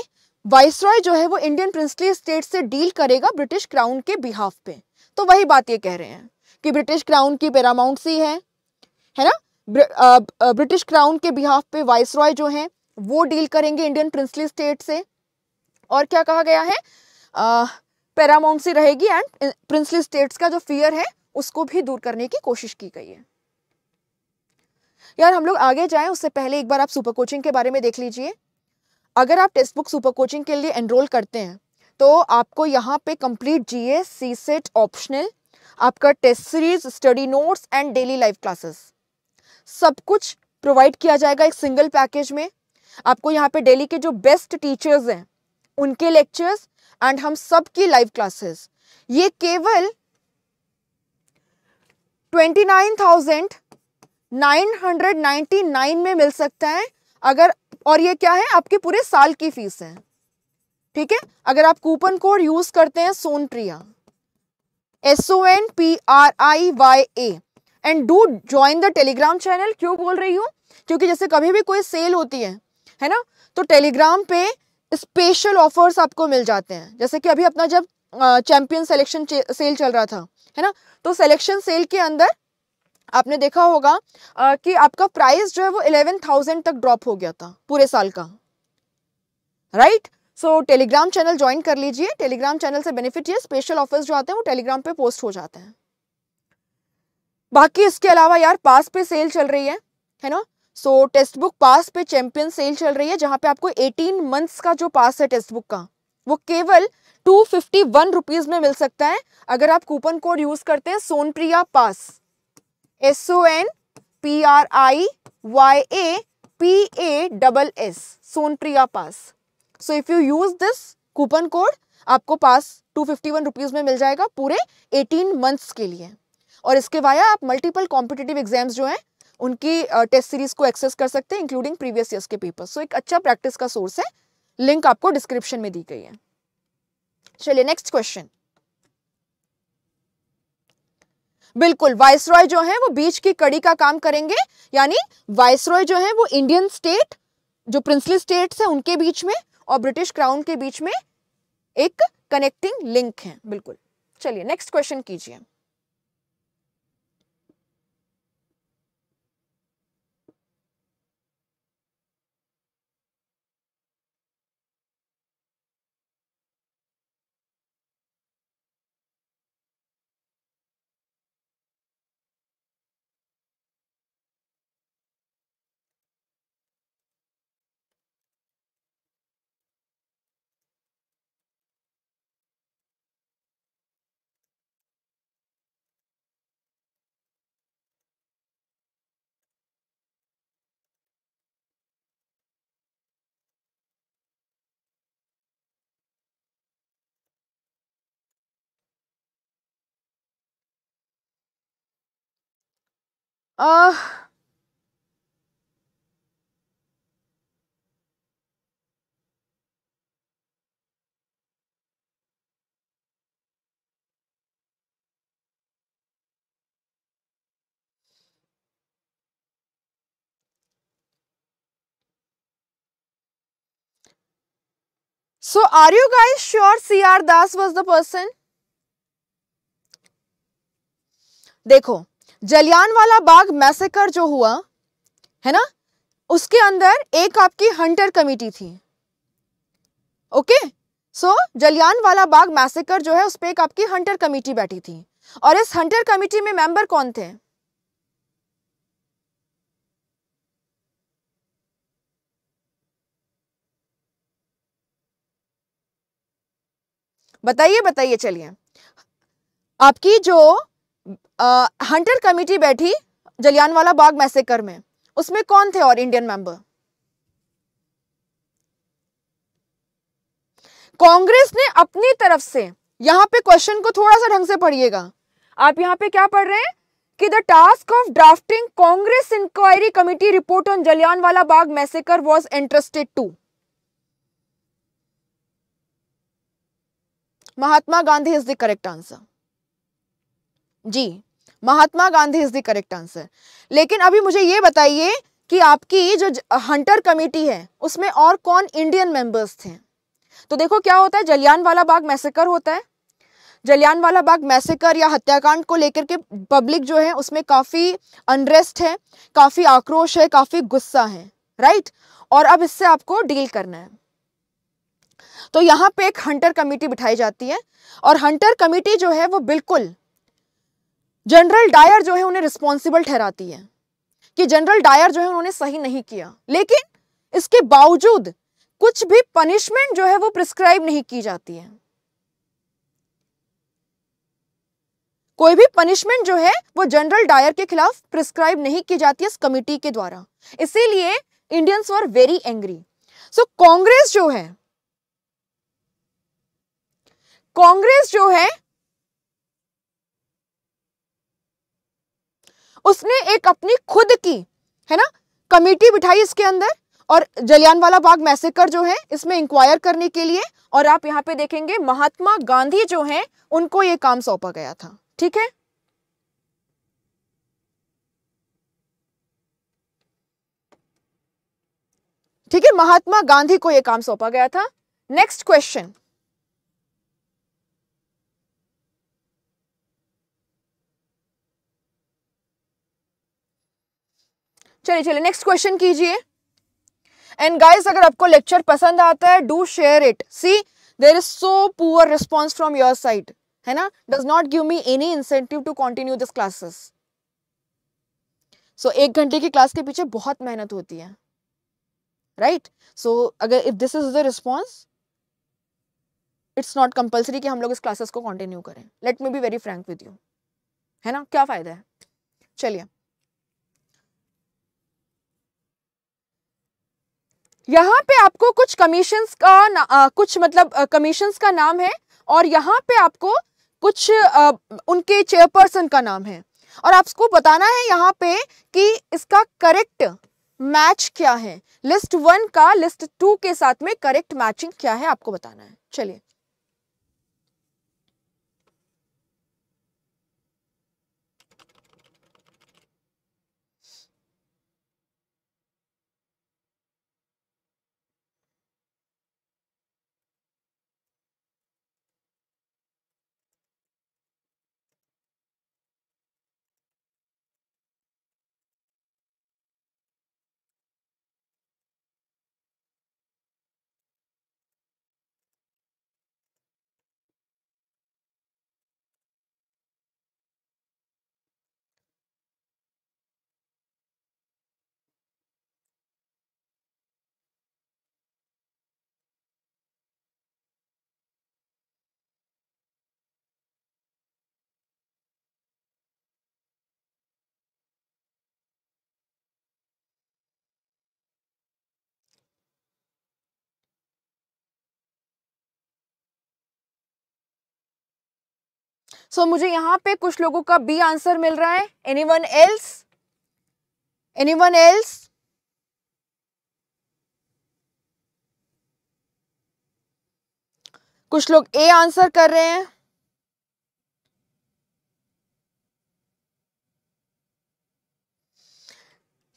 वाइसरॉय जो है वो इंडियन प्रिंसली स्टेट से डील करेगा ब्रिटिश क्राउन के बिहाफ पे तो वही बात ये कह रहे हैं कि ब्रिटिश क्राउन की पैरामाउंट सी है है ना ब्रिटिश क्राउन के बिहाफ पे वाइसरॉय जो है वो डील करेंगे इंडियन प्रिंसली स्टेट से और क्या कहा गया है पैरामाउंट रहेगी एंड प्रिंसली स्टेट्स का जो फियर है उसको भी दूर करने की कोशिश की गई है यार हम लोग आगे जाएं उससे पहले एक बार आप सुपर कोचिंग के बारे में देख लीजिए अगर आप टेक्स्ट बुक सुपर कोचिंग के लिए एनरोल करते हैं तो आपको यहाँ पे complete GS CSAT optional आपका test series study notes and daily live classes सब कुछ प्रोवाइड किया जाएगा एक सिंगल पैकेज में आपको यहाँ पे डेली के जो बेस्ट टीचर्स हैं उनके लेक्चर्स एंड हम सब की लाइव क्लासेस ये केवल twenty nine thousand nine hundred ninety nine में मिल सकता है अगर और ये क्या है आपके पूरे साल की फीस है ठीक है अगर आप कूपन कोड यूज करते हैं Sonpriya S O N P R I Y A and do join the Telegram channel क्यों बोल रही हूँ क्योंकि जैसे कभी भी कोई सेल होती है है ना तो टेलीग्राम पे स्पेशल ऑफर्स आपको मिल जाते हैं जैसे कि अभी अपना जब चैंपियन सिलेक्शन सेल चल रहा था है ना तो सेलेक्शन सेल के अंदर आपने देखा होगा आ, कि आपका प्राइस जो है वो इलेवन थाउजेंड तक ड्रॉप हो गया था पूरे साल का right so Telegram channel join कर लीजिए टेलीग्राम चैनल से बेनिफिट ये स्पेशल ऑफर्स जो आते हैं वो टेलीग्राम पे पोस्ट हो जाते हैं बाकी इसके अलावा यार पास पे सेल चल रही है है ना सो टेक्स्ट बुक पास पे चैंपियन सेल चल रही है जहां पे आपको 18 मंथ्स का जो पास है टेक्स्ट बुक का वो केवल टू फिफ्टी वन रुपीज में मिल सकता है अगर आप कूपन कोड यूज करते हैं Sonpriya pass S O N P R I Y A P A double S Sonpriya pass so if you use this coupon code आपको pass two fifty one rupees में मिल जाएगा पूरे एटीन मंथ्स के लिए और इसके वाया आप मल्टीपल कॉम्पिटेटिव एग्जाम्स जो हैं उनकी टेस्ट सीरीज को एक्सेस कर सकते हैं इंक्लूडिंग प्रीवियस ईयर्स के पेपर सो एक अच्छा प्रैक्टिस का सोर्स है लिंक आपको डिस्क्रिप्शन में दी गई है चलिए नेक्स्ट क्वेश्चन बिल्कुल वाइसरॉय जो है वो बीच की कड़ी का काम करेंगे यानी वाइसरॉय जो है वो इंडियन स्टेट जो प्रिंसली स्टेट्स है उनके बीच में और ब्रिटिश क्राउन के बीच में एक कनेक्टिंग लिंक है बिल्कुल चलिए नेक्स्ट क्वेश्चन कीजिए Uh, So, are you guys sure C.R. Das was the person? देखो जलियान वाला बाग मैसेकर जो हुआ है ना उसके अंदर एक आपकी हंटर कमेटी थी okay so Jallianwala Bagh massacre जो है उस पर एक आपकी हंटर कमेटी बैठी थी और इस हंटर कमेटी में मेंबर कौन थे बताइए बताइए चलिए आपकी जो हंटर कमेटी बैठी जलियानवाला बाग मैसेकर में उसमें कौन थे और इंडियन मेंबर कांग्रेस ने अपनी तरफ से यहां पे क्वेश्चन को थोड़ा सा ढंग से पढ़िएगा आप यहाँ पे क्या पढ़ रहे हैं कि the task of drafting Congress inquiry committee report on Jallianwala Bagh massacre was interested to Mahatma Gandhi is the correct answer जी Mahatma Gandhi is the correct answer लेकिन अभी मुझे ये बताइए कि आपकी जो हंटर कमेटी है उसमें और कौन इंडियन मेंबर्स थे तो देखो क्या होता है वाला बाग मैसेकर होता है वाला बाग मैसेकर या हत्याकांड को लेकर के पब्लिक जो है उसमें काफ़ी अनरेस्ट है काफ़ी आक्रोश है काफ़ी गुस्सा है राइट और अब इससे आपको डील करना है तो यहाँ पे एक हंटर कमेटी बिठाई जाती है और हंटर कमेटी जो है वो बिल्कुल जनरल डायर जो है उन्हें रिस्पॉन्सिबल ठहराती है कि जनरल डायर जो है उन्होंने सही नहीं किया लेकिन इसके बावजूद कुछ भी पनिशमेंट जो है वो प्रिस्क्राइब नहीं की जाती है कोई भी पनिशमेंट जो है वो जनरल डायर के खिलाफ प्रिस्क्राइब नहीं की जाती है इस कमिटी के द्वारा इसीलिए Indians were very angry so Congress जो है कांग्रेस जो है उसने एक अपनी खुद की है ना कमेटी बिठाई इसके अंदर और वाला बाग मैसेकर जो है इसमें इंक्वायर करने के लिए और आप यहाँ पे देखेंगे महात्मा गांधी जो हैं उनको ये काम सौंपा गया था ठीक है ठीक है महात्मा गांधी को यह काम सौंपा गया था नेक्स्ट क्वेश्चन चलिए चलिए नेक्स्ट क्वेश्चन कीजिए एंड गाइस अगर आपको लेक्चर पसंद आता है do share it see there is so poor response from your side है ना does not give me any incentive to continue this classes so एक घंटे की क्लास के पीछे बहुत मेहनत होती है राइट right? सो so, अगर if this is the response it's not compulsory कि हम लोग इस क्लासेस को कंटिन्यू करें let me be very frank with you है ना क्या फ़ायदा है चलिए यहाँ पे आपको कुछ कमीशन का आ, कुछ मतलब कमीशंस का नाम है और यहाँ पे आपको कुछ आ, उनके चेयरपर्सन का नाम है और आपको बताना है यहाँ पे कि इसका करेक्ट मैच क्या है लिस्ट वन का लिस्ट टू के साथ में करेक्ट मैचिंग क्या है आपको बताना है चलिए सो so, मुझे यहां पे कुछ लोगों का बी आंसर मिल रहा है anyone else anyone else कुछ लोग ए आंसर कर रहे हैं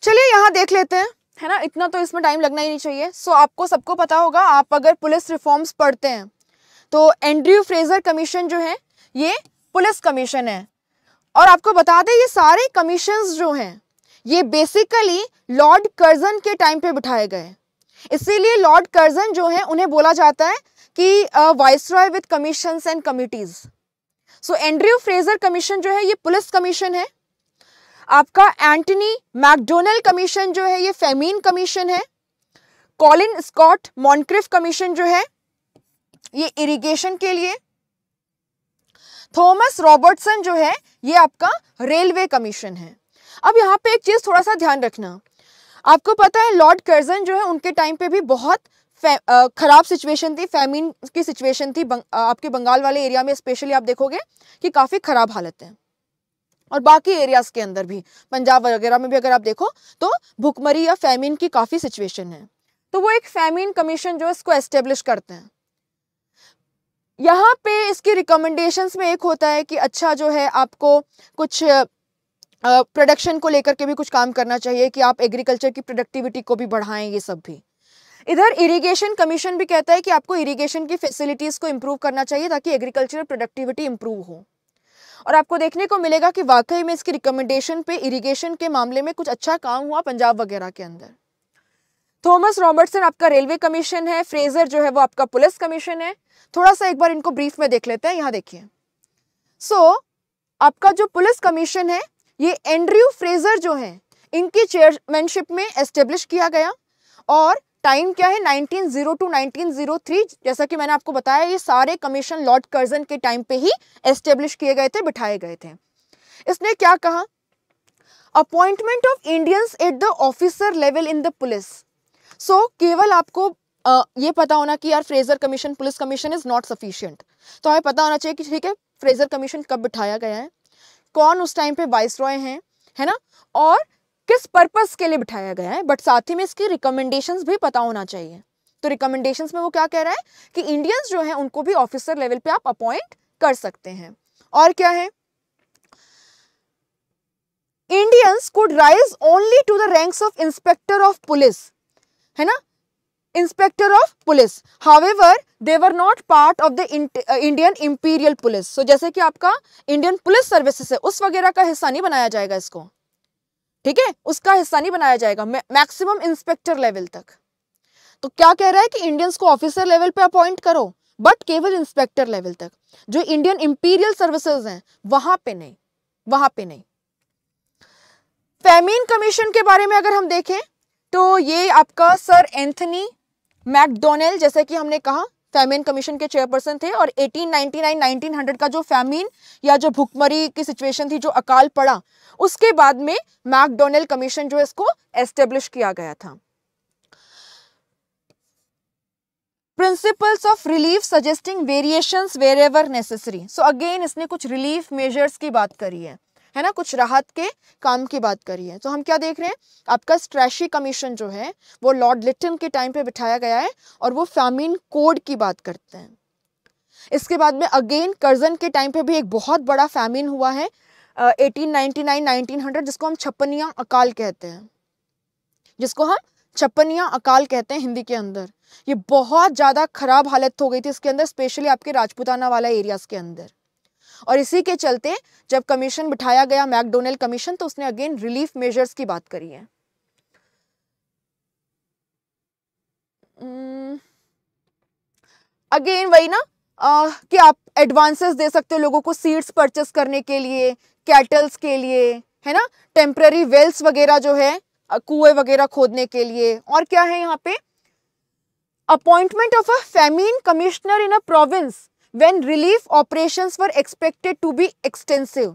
चलिए यहां देख लेते हैं है ना इतना तो इसमें टाइम लगना ही नहीं चाहिए सो so, आपको सबको पता होगा आप अगर पुलिस रिफॉर्म्स पढ़ते हैं तो एंड्रयू फ्रेजर कमीशन जो है ये पुलिस कमीशन है और आपको बता दें ये सारे कमीशन जो हैं ये बेसिकली लॉर्ड कर्जन के टाइम पे बिठाए गए इसीलिए लॉर्ड कर्जन जो है उन्हें बोला जाता है कि viceroy with commission and committees so Andrew Fraser commission जो है ये पुलिस कमीशन है आपका एंटनी मैकडोनल कमीशन जो है ये फेमीन कमीशन है कॉलिन स्कॉट मॉन्क्रिफ कमीशन जो है ये इरिगेशन के लिए थॉमस रॉबर्टसन जो है ये आपका रेलवे कमीशन है अब यहाँ पे एक चीज़ थोड़ा सा ध्यान रखना आपको पता है लॉर्ड कर्जन जो है उनके टाइम पे भी बहुत ख़राब सिचुएशन थी फैमिन की सिचुएशन थी बंग, आपके बंगाल वाले एरिया में स्पेशली आप देखोगे कि काफ़ी ख़राब हालत है और बाकी एरियाज़ के अंदर भी पंजाब वगैरह में भी अगर आप देखो तो भुखमरी या फैमिन की काफ़ी सिचुएशन है तो वो एक फैमिन कमीशन जो है इसको एस्टेब्लिश करते हैं यहाँ पे इसके रिकमेंडेशंस में एक होता है कि अच्छा जो है आपको कुछ प्रोडक्शन को लेकर के भी कुछ काम करना चाहिए कि आप एग्रीकल्चर की प्रोडक्टिविटी को भी बढ़ाएं ये सब भी इधर इरिगेशन कमीशन भी कहता है कि आपको इरिगेशन की फैसिलिटीज़ को इम्प्रूव करना चाहिए ताकि एग्रीकल्चरल प्रोडक्टिविटी इम्प्रूव हो और आपको देखने को मिलेगा कि वाकई में इसकी रिकमेंडेशन पे इरिगेशन के मामले में कुछ अच्छा काम हुआ पंजाब वगैरह के अंदर थॉमस रॉबर्टसन आपका रेलवे कमीशन है फ्रेजर जो है वो आपका पुलिस कमीशन है थोड़ा सा एक बार इनको ब्रीफ में देख लेते हैं यहाँ देखिए सो so, आपका जो पुलिस कमीशन है ये एंड्रयू फ्रेजर जो है इनकी चेयरमैनशिप में एस्टेब्लिश किया गया और टाइम क्या है 1902 टू 1903 जैसा कि मैंने आपको बताया ये सारे कमीशन लॉर्ड कर्जन के टाइम पे ही एस्टेब्लिश किए गए थे बिठाए गए थे इसने क्या कहा appointment of Indians at the officer level in the police so so, केवल आपको आ, ये पता होना कि यार Fraser commission police commission is not sufficient तो हमें पता होना चाहिए कि ठीक है फ्रेजर कमीशन कब बिठाया गया है कौन उस टाइम पे वाइस रॉय हैं है ना और किस पर्पस के लिए बिठाया गया है बट साथ ही में इसकी रिकमेंडेशंस भी पता होना चाहिए तो रिकमेंडेशंस में वो क्या कह रहा है कि इंडियंस जो है उनको भी ऑफिसर लेवल पे आप अपॉइंट कर सकते हैं और क्या है Indians could rise only to the ranks of inspector of police है ना inspector of police however they were not part of the Indian Imperial police so जैसे कि आपका इंडियन पुलिस सर्विस है उस वगैरह का हिस्सा नहीं बनाया जाएगा इसको ठीक है उसका हिस्सा नहीं बनाया जाएगा मैक्सिमम इंस्पेक्टर लेवल तक तो क्या कह रहा है कि इंडियंस को ऑफिसर लेवल पे अपॉइंट करो बट केवल इंस्पेक्टर लेवल तक जो इंडियन इंपीरियल सर्विसेज हैं वहां पे नहीं वहां पे नहीं फेमिन कमीशन के बारे में अगर हम देखें तो ये आपका सर एंथनी मैकडोनल जैसे कि हमने कहा फैमिन कमीशन के चेयरपर्सन थे और 1899 1900 का जो फैमिन या जो भुखमरी की सिचुएशन थी जो अकाल पड़ा उसके बाद में मैकडोनल कमीशन जो इसको एस्टेब्लिश किया गया था principles of relief suggesting variations wherever necessary so again इसने कुछ रिलीफ मेजर्स की बात करी है है ना कुछ राहत के काम की बात करी है तो हम क्या देख रहे हैं आपका स्ट्रैशी कमीशन जो है वो लॉर्ड लिटन के टाइम पे बिठाया गया है और वो फैमिन कोड की बात करते हैं इसके बाद में अगेन कर्जन के टाइम पे भी एक बहुत बड़ा फैमिन हुआ है eighteen ninety nine nineteen hundred जिसको हम छप्पनिया अकाल कहते हैं जिसको हम छप्पनिया अकाल कहते हैं हिंदी के अंदर ये बहुत ज़्यादा खराब हालत हो गई थी इसके अंदर स्पेशली आपके राजपुताना वाला एरियाज़ के अंदर और इसी के चलते जब कमीशन बिठाया गया मैकडोनल्ड कमीशन तो उसने अगेन रिलीफ मेजर्स की बात करी है अगेन hmm. वही ना आ, कि आप एडवांसेस दे सकते हो लोगों को सीड्स परचेस करने के लिए कैटल्स के लिए है ना टेम्प्ररी वेल्स वगैरह जो है कुएं वगैरह खोदने के लिए और क्या है यहाँ पे appointment of a famine commissioner in a province when relief operations were expected to be extensive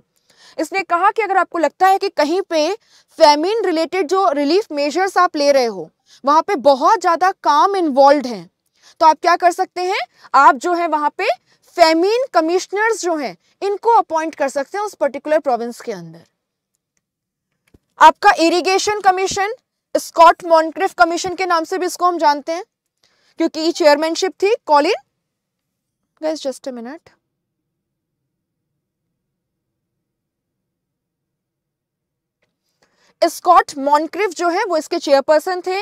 इसने कहा कि अगर आपको लगता है कि कहीं पे फैमिन रिलेटेड जो रिलीफ मेजर्स आप ले रहे हो वहाँ पे बहुत ज़्यादा काम इन्वॉल्व हैं तो आप क्या कर सकते हैं आप जो है वहाँ पे फेमीन कमिश्नर्स जो हैं इनको अपॉइंट कर सकते हैं उस पर्टिकुलर प्रोविंस के अंदर आपका irrigation commission Scott Moncrieff commission के नाम से भी इसको हम जानते हैं क्योंकि चेयरमैनशिप थी Colin Guys, just a minute. Scott Moncrieff जो है वो इसके चेयरपर्सन थे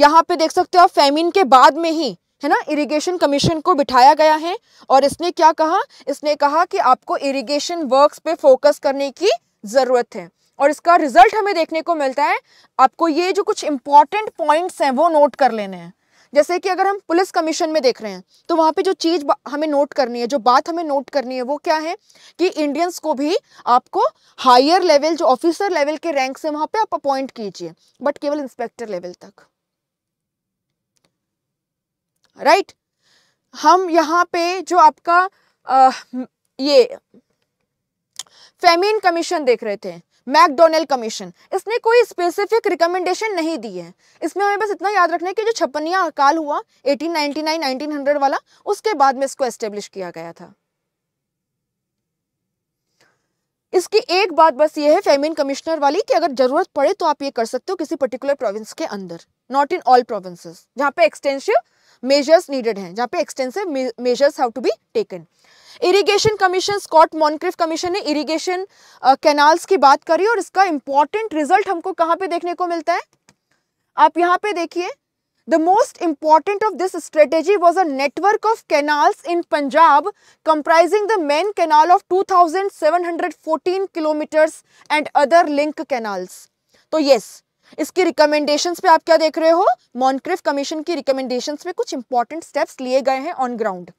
यहाँ पे देख सकते हो आप फेमिन के बाद में ही है ना इरिगेशन कमीशन को बिठाया गया है और इसने क्या कहा इसने कहा कि आपको इरिगेशन वर्क्स पे फोकस करने की ज़रूरत है और इसका रिजल्ट हमें देखने को मिलता है आपको ये जो कुछ इंपॉर्टेंट पॉइंट्स हैं वो नोट कर लेने हैं जैसे कि अगर हम पुलिस कमीशन में देख रहे हैं तो वहाँ पे जो चीज़ हमें नोट करनी है जो बात हमें नोट करनी है वो क्या है कि इंडियंस को भी आपको हायर लेवल जो ऑफिसर लेवल के रैंक से वहाँ पे आप अपॉइंट कीजिए बट केवल इंस्पेक्टर लेवल तक राइट right? हम यहाँ पे जो आपका आ, ये फेमिन कमीशन देख रहे थे मैकडोनल कमीशन इसने कोई स्पेसिफिक रिकमेंडेशन नहीं दी है इसमें हमें बस इतना याद रखना है कि जो छप्पनिया अकाल हुआ 1899 1900 वाला उसके बाद में इसको एस्टेब्लिश किया गया था इसकी एक बात बस ये है फेमिन कमिश्नर वाली कि अगर जरूरत पड़े तो आप ये कर सकते हो किसी पर्टिकुलर प्रोविंस के अंदर नॉट इन ऑल प्रोविंसेस जहाँ पे एक्सटेंसिव मेजर्स नीडेड हैं जहाँ पे extensive measures have to be taken irrigation commission Scott Moncrieff commission ने इरीगेशन कैनाल्स uh, की बात करी और इसका इंपॉर्टेंट रिजल्ट हमको कहाँ पे देखने को मिलता है आप यहाँ पे देखिए the most important of this strategy was a network of canals in Punjab comprising the main canal of two thousand seven hundred fourteen kilometres and other link canals तो येस yes, इसकी रिकमेंडेशन पे आप क्या देख रहे हो मॉनक्रिफ कमीशन की recommendation पे कुछ इंपॉर्टेंट स्टेप्स लिए गए हैं ऑन ग्राउंड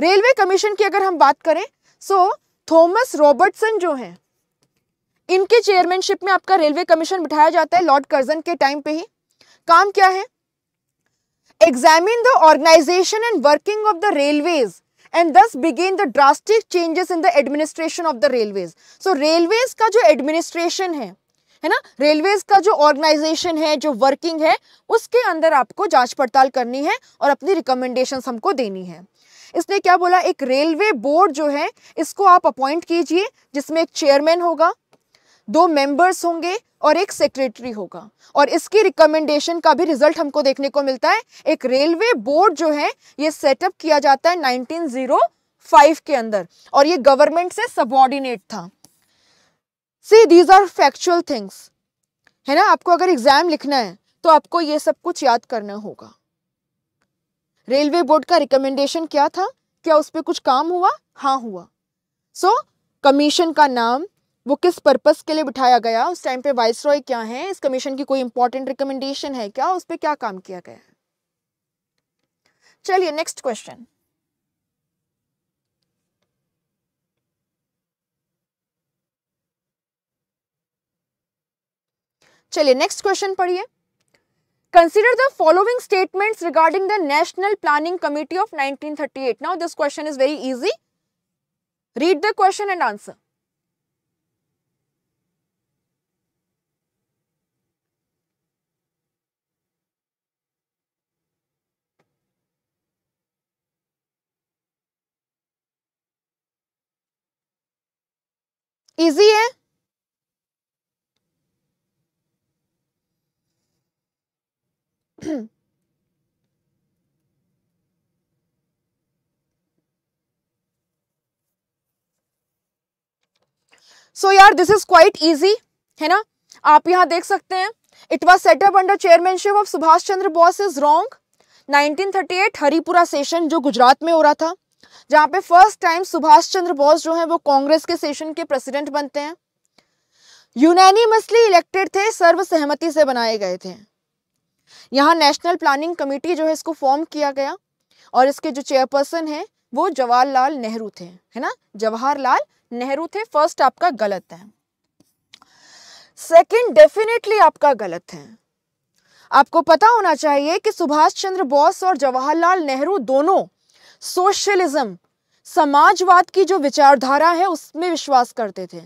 रेलवे कमीशन की अगर हम बात करें सो थॉमस रॉबर्टसन जो हैं इनके चेयरमैनशिप में आपका रेलवे कमीशन बिठाया जाता है लॉर्ड कर्जन के टाइम पे ही काम क्या है examine the organisation and working of the railways and thus began the drastic changes in the administration of the railways so railways का जो एडमिनिस्ट्रेशन है है ना रेलवेज का जो ऑर्गेनाइजेशन है जो वर्किंग है उसके अंदर आपको जांच पड़ताल करनी है और अपनी रिकमेंडेशन हमको देनी है इसने क्या बोला एक रेलवे बोर्ड जो है इसको आप अपॉइंट कीजिए जिसमें एक चेयरमैन होगा दो मेंबर्स होंगे और एक सेक्रेटरी होगा और इसकी रिकमेंडेशन का भी रिजल्ट हमको देखने को मिलता है एक रेलवे बोर्ड जो है ये सेटअप किया जाता है 1905 के अंदर और ये गवर्नमेंट से सबॉर्डिनेट था see these are factual things है ना आपको अगर एग्जाम लिखना है तो आपको ये सब कुछ याद करना होगा रेलवे बोर्ड का रिकमेंडेशन क्या था क्या उस पर कुछ काम हुआ हाँ हुआ सो so, कमीशन का नाम वो किस पर्पज़ के लिए बिठाया गया उस टाइम पे वाइस रॉय क्या है इस कमीशन की कोई इंपॉर्टेंट रिकमेंडेशन है क्या उस पर क्या काम किया गया चलिए नेक्स्ट क्वेश्चन चलिए नेक्स्ट क्वेश्चन पढ़िए consider the following statement regarding the national planning committee of nineteen thirty eight now this question is very easy read the question and answer easy है सो so, यार this is quite easy है ना आप यहां देख सकते हैं it was set up under chairmanship of Subhash Chandra Bose is wrong 1938 Haripura session जो गुजरात में हो रहा था जहां पे फर्स्ट टाइम सुभाष चंद्र बोस जो है वो कांग्रेस के सेशन के प्रेसिडेंट बनते हैं यूनैनिमसली इलेक्टेड थे सर्वसहमति से बनाए गए थे यहाँ नेशनल प्लानिंग कमेटी जो है इसको फॉर्म किया गया और इसके जो चेयरपर्सन हैं वो जवाहरलाल नेहरू थे है ना जवाहरलाल नेहरू थे फर्स्ट आपका गलत है सेकंड डेफिनेटली आपका गलत है आपको पता होना चाहिए कि सुभाष चंद्र बोस और जवाहरलाल नेहरू दोनों सोशलिज्म समाजवाद की जो विचारधारा है उसमें विश्वास करते थे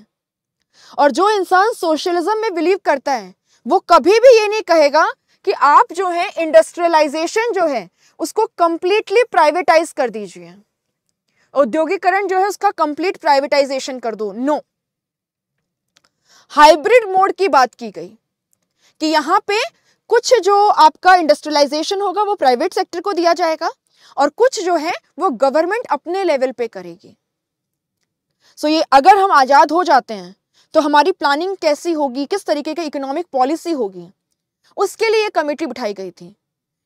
और जो इंसान सोशलिज्म में बिलीव करता है वो कभी भी ये नहीं कहेगा कि आप जो है इंडस्ट्रियलाइजेशन जो है उसको कंप्लीटली प्राइवेटाइज कर दीजिए औद्योगिकरण जो है उसका कंप्लीट प्राइवेटाइजेशन कर दो नो हाइब्रिड मोड की बात की गई कि यहां पे कुछ जो आपका इंडस्ट्रियलाइजेशन होगा वो प्राइवेट सेक्टर को दिया जाएगा और कुछ जो है वो गवर्नमेंट अपने लेवल पे करेगी सो so ये अगर हम आज़ाद हो जाते हैं तो हमारी प्लानिंग कैसी होगी किस तरीके की इकोनॉमिक पॉलिसी होगी उसके लिए ये कमेटी बिठाई गई थी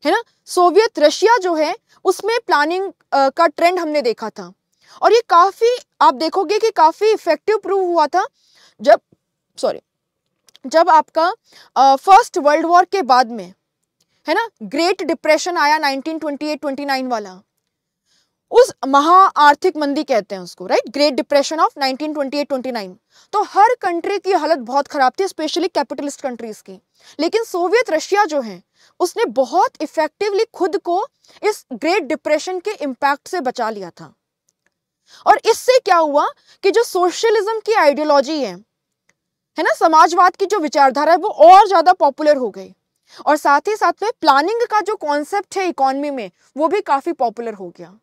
है ना सोवियत रशिया जो है उसमें प्लानिंग का ट्रेंड हमने देखा था और ये काफ़ी आप देखोगे कि काफ़ी इफेक्टिव प्रूव हुआ था जब सॉरी जब आपका फर्स्ट वर्ल्ड वॉर के बाद में है ना ग्रेट डिप्रेशन आया 1928-29 वाला उस महा आर्थिक मंदी कहते हैं उसको राइट ग्रेट डिप्रेशन ऑफ 1928-29 तो हर कंट्री की हालत बहुत ख़राब थी स्पेशली कैपिटलिस्ट कंट्रीज़ की लेकिन सोवियत रशिया जो है उसने बहुत इफेक्टिवली खुद को इस ग्रेट डिप्रेशन के इम्पैक्ट से बचा लिया था और इससे क्या हुआ कि जो सोशलिज्म की आइडियोलॉजी है है ना समाजवाद की जो विचारधारा है वो और ज़्यादा पॉपुलर हो गई और साथ ही साथ में प्लानिंग का जो कॉन्सेप्ट है इकोनॉमी में वो भी काफ़ी पॉपुलर हो गया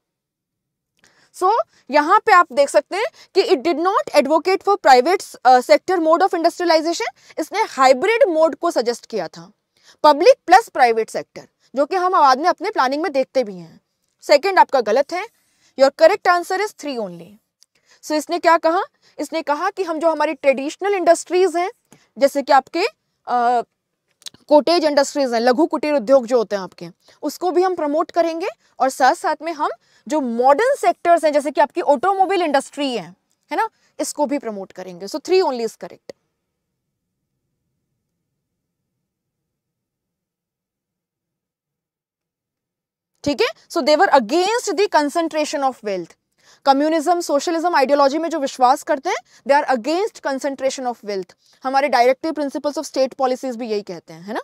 सो so, यहाँ पे आप देख सकते हैं कि it did not advocate for private sector mode of industrialisation इसने हाइब्रिड मोड को सजेस्ट किया था पब्लिक प्लस प्राइवेट सेक्टर जो कि हम आवाज में अपने प्लानिंग में देखते भी हैं सेकेंड आपका गलत है your correct answer is three only so इसने क्या कहा इसने कहा कि हम जो हमारी ट्रेडिशनल इंडस्ट्रीज हैं जैसे कि आपके uh, कोटेज इंडस्ट्रीज़ हैं लघु कुटीर उद्योग जो होते हैं आपके उसको भी हम प्रमोट करेंगे और साथ साथ में हम जो मॉडर्न सेक्टर्स हैं जैसे कि आपकी ऑटोमोबाइल इंडस्ट्री है है ना इसको भी प्रमोट करेंगे so three only is correct ठीक है so they were against the concentration of wealth communism socialism ideology में जो विश्वास करते हैं they are against concentration of wealth हमारे directive principles of state policies भी यही कहते हैं है ना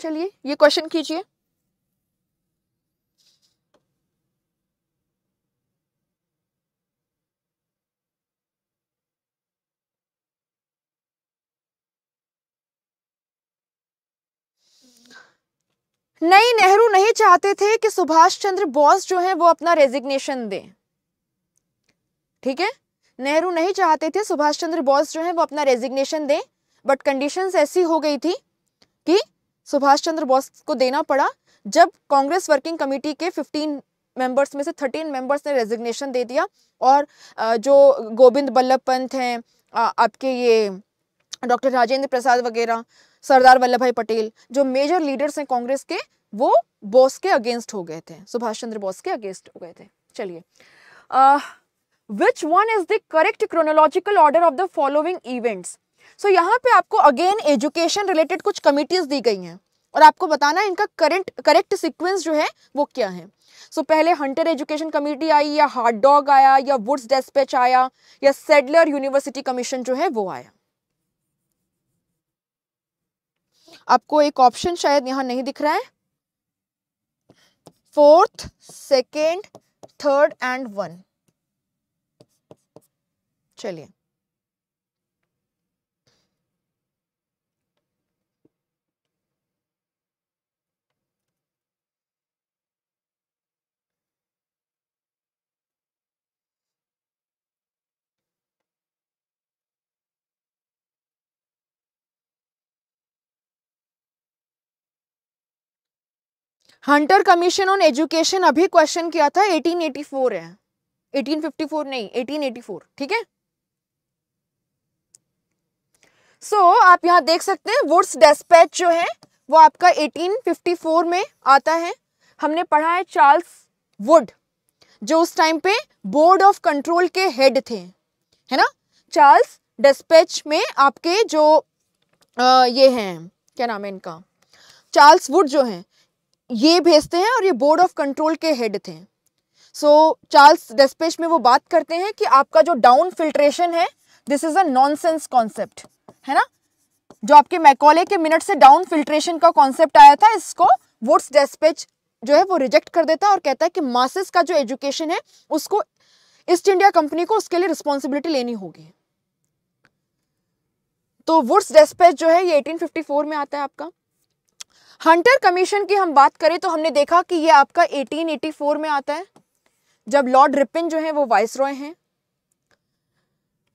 चलिए ये क्वेश्चन कीजिए नहीं नेहरू नहीं चाहते थे कि सुभाष चंद्र बोस जो है वो अपना रेजिग्नेशन दें ठीक है नेहरू नहीं चाहते थे सुभाष चंद्र बोस जो है वो अपना रेजिग्नेशन दे बट कंडीशन ऐसी हो गई थी कि सुभाष चंद्र बोस को देना पड़ा जब कांग्रेस वर्किंग कमेटी के 15 मेंबर्स में से 13 मेंबर्स ने रेजिग्नेशन दे दिया और जो गोविंद बल्लभ पंत हैं आपके ये डॉक्टर राजेंद्र प्रसाद वगैरह सरदार वल्लभ भाई पटेल जो मेजर लीडर्स हैं कांग्रेस के वो बोस के अगेंस्ट हो गए थे सुभाष चंद्र बोस के अगेंस्ट हो गए थे चलिए which one is the correct chronological order of the following events so यहाँ पे आपको अगेन एजुकेशन रिलेटेड कुछ कमिटीज दी गई हैं और आपको बताना है इनका करेंट करेक्ट सिक्वेंस जो है वो क्या है सो so, पहले हंटर एजुकेशन कमेटी आई या हार्ड डॉग आया या वुड्स डेस्पैच आया या सेडलर यूनिवर्सिटी कमीशन जो है वो आया आपको एक ऑप्शन शायद यहाँ नहीं दिख रहा है fourth second third and one चलिए हंटर कमीशन ऑन एजुकेशन अभी क्वेश्चन किया था 1884 है 1854 नहीं 1884 ठीक है सो so, आप यहाँ देख सकते हैं वुड्स डेस्पैच जो है वो आपका 1854 में आता है हमने पढ़ा है चार्ल्स वुड जो उस टाइम पे बोर्ड ऑफ कंट्रोल के हेड थे है ना चार्ल्स डेस्पैच में आपके जो आ, ये हैं क्या नाम है इनका चार्ल्स वुड जो हैं ये भेजते हैं और ये बोर्ड ऑफ कंट्रोल के हेड थे सो चार्ल्स डेस्पेश में वो बात करते हैं कि आपका जो डाउन फिल्ट्रेशन है this is a nonsense concept है ना जो आपके मैकोले के मिनट से डाउन फिल्ट्रेशन का कॉन्सेप्ट आया था इसको वुड्स डेस्पेच जो है वो रिजेक्ट कर देता है और कहता है कि मासिस का जो एजुकेशन है उसको ईस्ट इंडिया कंपनी को उसके लिए रिस्पॉन्सिबिलिटी लेनी होगी तो वुड्स डेस्पेच जो है ये 1854 में आता है आपका हंटर कमीशन की हम बात करें तो हमने देखा कि ये आपका 1884 में आता है जब लॉर्ड रिपिन जो है वो वाइस रॉय है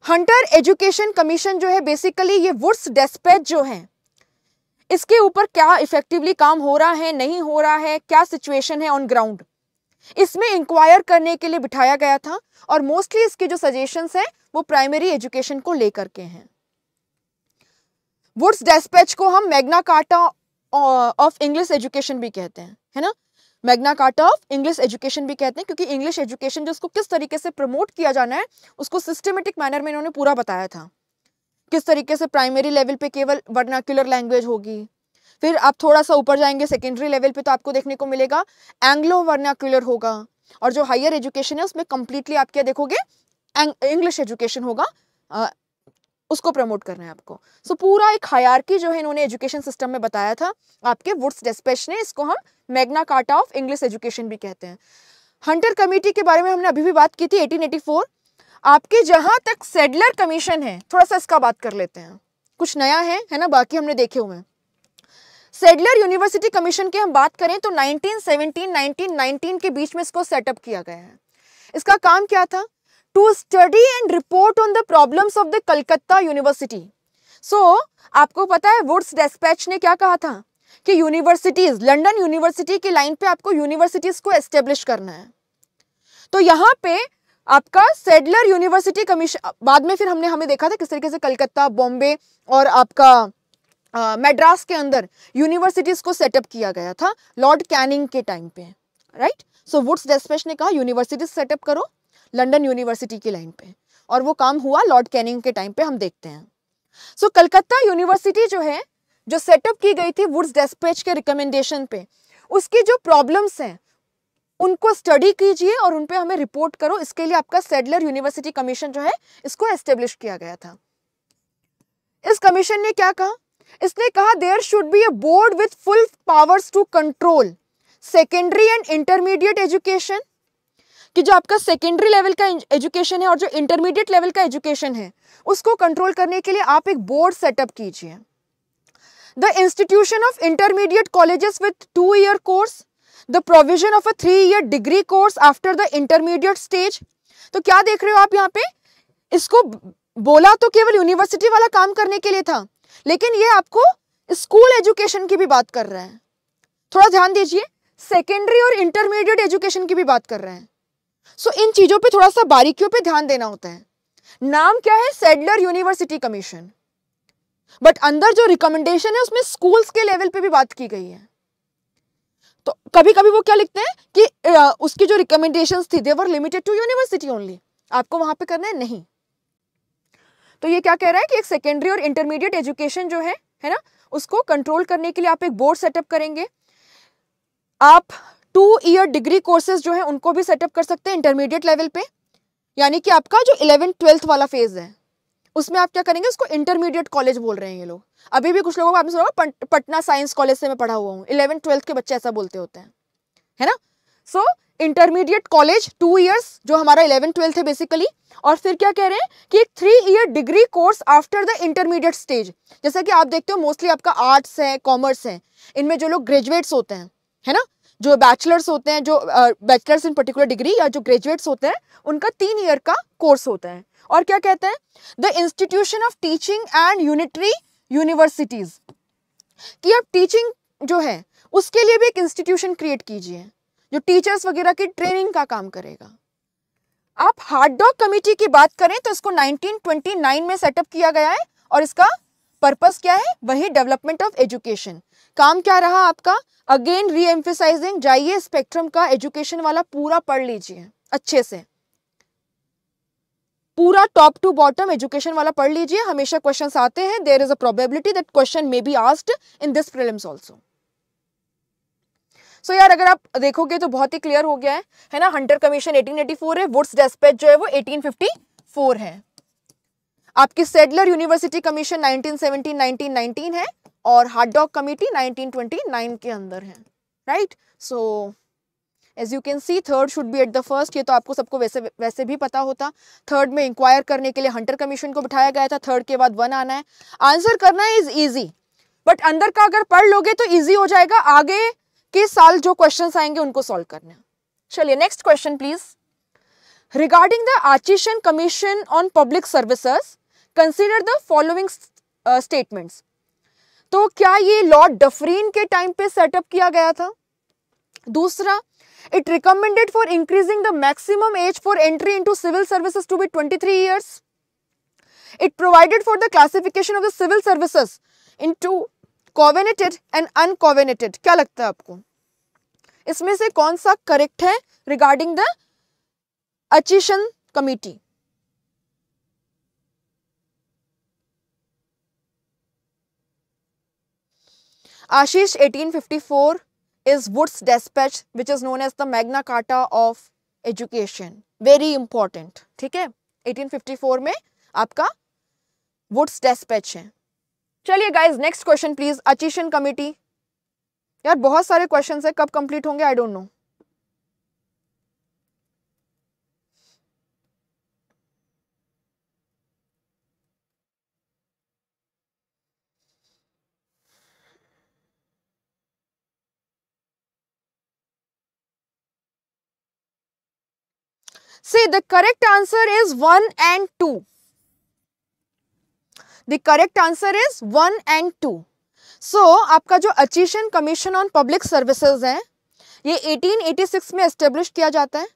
हंटर एजुकेशन कमीशन जो है बेसिकली ये वुड्स डेस्पैच जो है इसके ऊपर क्या इफेक्टिवली काम हो रहा है नहीं हो रहा है क्या सिचुएशन है ऑन ग्राउंड इसमें इंक्वायर करने के लिए बिठाया गया था और मोस्टली इसके जो सजेशन है वो प्राइमरी एजुकेशन को लेकर के हैं वुड्स डेस्पैच को हम Magna Carta of English education भी कहते हैं है ना Magna Carta of English education भी कहते हैं क्योंकि इंग्लिश एजुकेशन जो उसको किस तरीके से प्रमोट किया जाना है उसको सिस्टमेटिक मैनर में इन्होंने पूरा बताया था किस तरीके से प्राइमरी लेवल पे केवल वर्नाक्यूलर लैंग्वेज होगी फिर आप थोड़ा सा ऊपर जाएंगे सेकेंडरी लेवल पे तो आपको देखने को मिलेगा एंग्लो वर्नाक्यूलर होगा और जो हायर एजुकेशन है उसमें कम्प्लीटली आप क्या देखोगे इंग्लिश एजुकेशन होगा उसको प्रमोट करना है आपको सो so, पूरा एक हयारकी जो है इन्होंने एजुकेशन सिस्टम में बताया था आपके वुड्स डेस्पेश ने इसको हम Magna Carta of English education भी कहते हैं हंटर कमेटी के बारे में हमने अभी भी बात की थी 1884 आपके जहाँ तक सेडलर कमीशन है थोड़ा सा इसका बात कर लेते हैं कुछ नया है है ना बाकी हमने देखे हुए हैं सेडलर यूनिवर्सिटी कमीशन की हम बात करें तो 1917, 1919 के बीच में इसको सेटअप किया गया है इसका काम क्या था to study and report on the problems of the Calcutta University. So, आपको पता है वुड्स डेस्पैच ने क्या कहा था कि यूनिवर्सिटीज लंदन यूनिवर्सिटी की लाइन पे आपको यूनिवर्सिटीज को एस्टेब्लिश करना है तो यहाँ पे आपका सेडलर यूनिवर्सिटी कमीशन बाद में फिर हमने हमें देखा था किस तरीके से कलकत्ता बॉम्बे और आपका मद्रास के अंदर यूनिवर्सिटीज को सेटअप किया गया था लॉर्ड कैनिंग के टाइम पे राइट सो वुड्स डेस्पेश ने कहा यूनिवर्सिटीज सेटअप करो लंदन यूनिवर्सिटी की लाइन पे और वो काम हुआ लॉर्ड कैनिंग के टाइम पे हम देखते हैं सो so, कलकत्ता यूनिवर्सिटी जो है जो सेटअप की गई थी वुड्स डेस्पेच के रिकमेंडेशन पे उसकी जो प्रॉब्लम्स हैं उनको स्टडी कीजिए और उन पर हमें रिपोर्ट करो इसके लिए आपका सेडलर यूनिवर्सिटी कमीशन जो है इसको एस्टेब्लिश किया गया था इस कमीशन ने क्या कहा इसने कहा there should be a board with full powers to control secondary and intermediate education कि जो आपका सेकेंडरी लेवल का एजुकेशन है और जो इंटरमीडिएट लेवल का एजुकेशन है उसको कंट्रोल करने के लिए आप एक बोर्ड सेटअप कीजिए the institution of intermediate colleges with two year course the provision of a three year degree course after the intermediate stage तो क्या देख रहे हो आप यहाँ पे इसको बोला तो केवल यूनिवर्सिटी वाला काम करने के लिए था लेकिन ये आपको स्कूल एजुकेशन की भी बात कर रहे हैं थोड़ा ध्यान दीजिए सेकेंडरी और इंटरमीडिएट एजुकेशन की भी बात कर रहे हैं सो इन चीज़ों पे थोड़ा सा बारीकियों पे ध्यान देना होता है नाम क्या है सेडलर यूनिवर्सिटी कमीशन बट अंदर जो रिकमेंडेशन है उसमें स्कूल्स के लेवल पे भी बात की गई है तो कभी कभी वो क्या लिखते हैं कि उसकी जो रिकमेंडेशन थी they were limited to university only आपको वहां पर करना है नहीं तो ये क्या कह रहा है कि एक सेकेंडरी और इंटरमीडिएट एजुकेशन जो है है ना उसको कंट्रोल करने के लिए आप एक बोर्ड सेटअप करेंगे आप टू ईयर डिग्री कोर्सेज जो है उनको भी सेटअप कर सकते हैं इंटरमीडिएट लेवल पे यानी कि आपका जो इलेवन ट्वेल्थ वाला फेज है उसमें आप क्या करेंगे उसको इंटरमीडिएट कॉलेज बोल रहे हैं ये लोग अभी भी कुछ लोगों को आपने सुना पटना साइंस कॉलेज से मैं पढ़ा हुआ हूँ इलेवन ट्वेल्थ के बच्चे ऐसा बोलते होते हैं है ना सो इंटरमीडिएट कॉलेज टू ईयर्स जो हमारा इलेवन ट्वेल्थ है बेसिकली और फिर क्या कह रहे हैं कि एक three year degree course after the intermediate stage जैसा कि आप देखते हो मोस्टली आपका आर्ट्स है कॉमर्स है इनमें जो लोग ग्रेजुएट्स होते हैं है ना जो बैचलर्स होते हैं जो बैचलर्स इन पर्टिकुलर डिग्री या जो ग्रेजुएट्स होते हैं उनका तीन ईयर का कोर्स होता है और क्या कहते हैं the institution of teaching and unitary universities कि आप टीचिंग जो है उसके लिए भी एक इंस्टीट्यूशन क्रिएट कीजिए जो टीचर्स वगैरह की ट्रेनिंग का काम करेगा आप हार्ड डॉग कमेटी की बात करें तो इसको 1929 में सेटअप किया गया है और इसका पर्पस क्या है वही डेवलपमेंट ऑफ एजुकेशन काम क्या रहा आपका अगेन री एम्फिसाइजिंग जाइए स्पेक्ट्रम का एजुकेशन वाला पूरा पढ़ लीजिए अच्छे से पूरा टॉप टू बॉटम एजुकेशन वाला पढ़ लीजिए हमेशा क्वेश्चंस आते हैं there is a probability that question may be asked in this prelims also so यार अगर आप देखोगे तो बहुत ही क्लियर हो गया है है ना हंटर कमीशन 1884 है वुड्स डेस्पैच जो है वो 1854 है आपकी सेडलर यूनिवर्सिटी कमीशन 1917-1919 है और हार्ड डॉग कमेटी 1929 के अंदर है right so as you can see third should be at the first ये तो आपको सबको वैसे वैसे भी पता होता थर्ड में इंक्वायर करने के लिए हंटर कमीशन को बिठाया गया था थर्ड के बाद वन आना है आंसर करना इज ईजी बट अंदर का अगर पढ़ लोगे तो ईजी हो जाएगा आगे के साल जो क्वेश्चन आएंगे उनको सॉल्व करना चलिए next question please regarding the Aitchison commission on public services consider the following statements तो क्या ये लॉर्ड डफरीन के टाइम पे सेटअप किया गया था दूसरा it recommended for increasing the maximum age for entry into civil services to be 23 years it provided for the classification of the civil services into covenanted and uncovenanted क्या लगता है आपको इसमें से कौन सा करेक्ट है रिगार्डिंग द अचीशन कमिटी आशीष 1854 is Wood's despatch which is known as the Magna Carta of education very important ठीक है 1854 में आपका वुड्स डेस्पैच है चलिए guys next question please Aitchison committee यार बहुत सारे क्वेश्चन है कब कंप्लीट होंगे I don't know See, the correct answer is 1 and 2. The correct answer is 1 and 2. So, आपका जो Aitchison commission on public services है ये 1886 में एस्टेब्लिश किया जाता है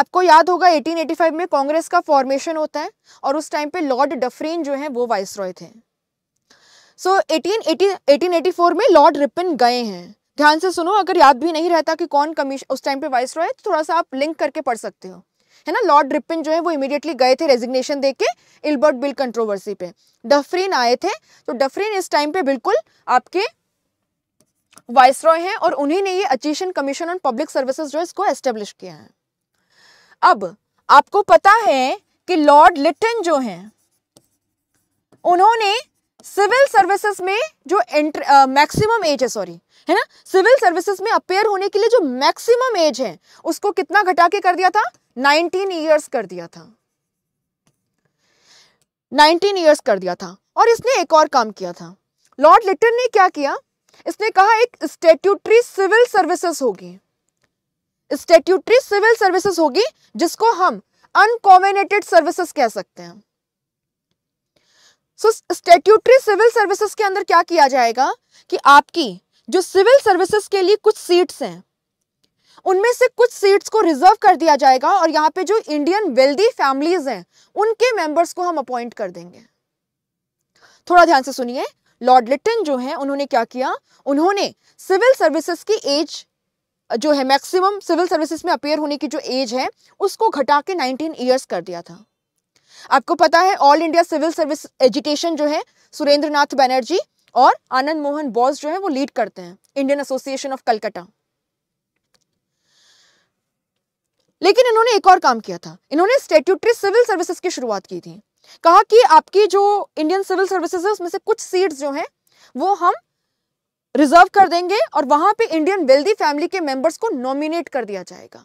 आपको याद होगा 1885 में कांग्रेस का फॉर्मेशन होता है और उस टाइम पे लॉर्ड डफरीन जो है वो वाइस रॉय थे सो so, 1880 1884 में लॉर्ड रिपन गए हैं ध्यान से सुनो अगर याद भी नहीं रहता कि कौन कमीशन उस टाइम पे वाइस रॉय तो थोड़ा सा आप लिंक करके पढ़ सकते हो है ना लॉर्ड रिपिन जो है वो इमीडिएटली गए थे रेजिग्नेशन दे के इल्बर्ट बिल कंट्रोवर्सी पे डफरीन आए थे तो डफरीन इस टाइम पे बिल्कुल आपके वाइस रॉय हैं और उन्हीं ने ये Aitchison commission on public services जो है इसको एस्टेब्लिश किया है अब आपको पता है कि लॉर्ड लिटन जो है उन्होंने सिविल सर्विसेज में जो एंट्र मैक्सिमम एज है सॉरी है ना सिविल सर्विसेज में अपेयर होने के लिए जो मैक्सिमम एज है उसको कितना घटा के कर दिया था नाइनटीन ईयर्स कर दिया था नाइनटीन ईयर्स कर दिया था और इसने एक और काम किया था लॉर्ड लिटन ने क्या किया इसने कहा एक स्टेट्यूटरी सिविल सर्विसेज होगी स्टेट्यूटरी सिविल सर्विसेज होगी जिसको हम अनकॉमेनेटेड सर्विसेज कह सकते हैं सो स्टेट्यूटरी सिविल सर्विसेज के अंदर क्या किया जाएगा कि आपकी जो सिविल सर्विसेज के लिए कुछ सीट्स हैं उनमें से कुछ सीट्स को रिजर्व कर दिया जाएगा और यहाँ पे जो इंडियन वेल्दी फैमिलीज हैं उनके मेंबर्स को हम अपॉइंट कर देंगे थोड़ा ध्यान से सुनिए लॉर्ड लिटन जो है उन्होंने क्या किया उन्होंने सिविल सर्विसेज की एज जो है मैक्सिमम सिविल सर्विसेज में अपेयर होने की जो एज है उसको घटा के नाइनटीन ईयर्स कर दिया था आपको पता है all India civil service education जो है सुरेंद्र नाथ बैनर्जी और आनंद मोहन बॉस जो है वो लीड करते हैं इंडियन एसोसिएशन ऑफ कलकत्ता लेकिन इन्होंने एक और काम किया था इन्होंने स्टेट्यूटरी सिविल सर्विसेज की शुरुआत की थी कहा कि आपकी जो इंडियन सिविल सर्विसेज है उसमें से कुछ सीट्स जो हैं वो हम रिजर्व कर देंगे और वहां पे इंडियन वेल्दी फैमिली के मेंबर्स को नॉमिनेट कर दिया जाएगा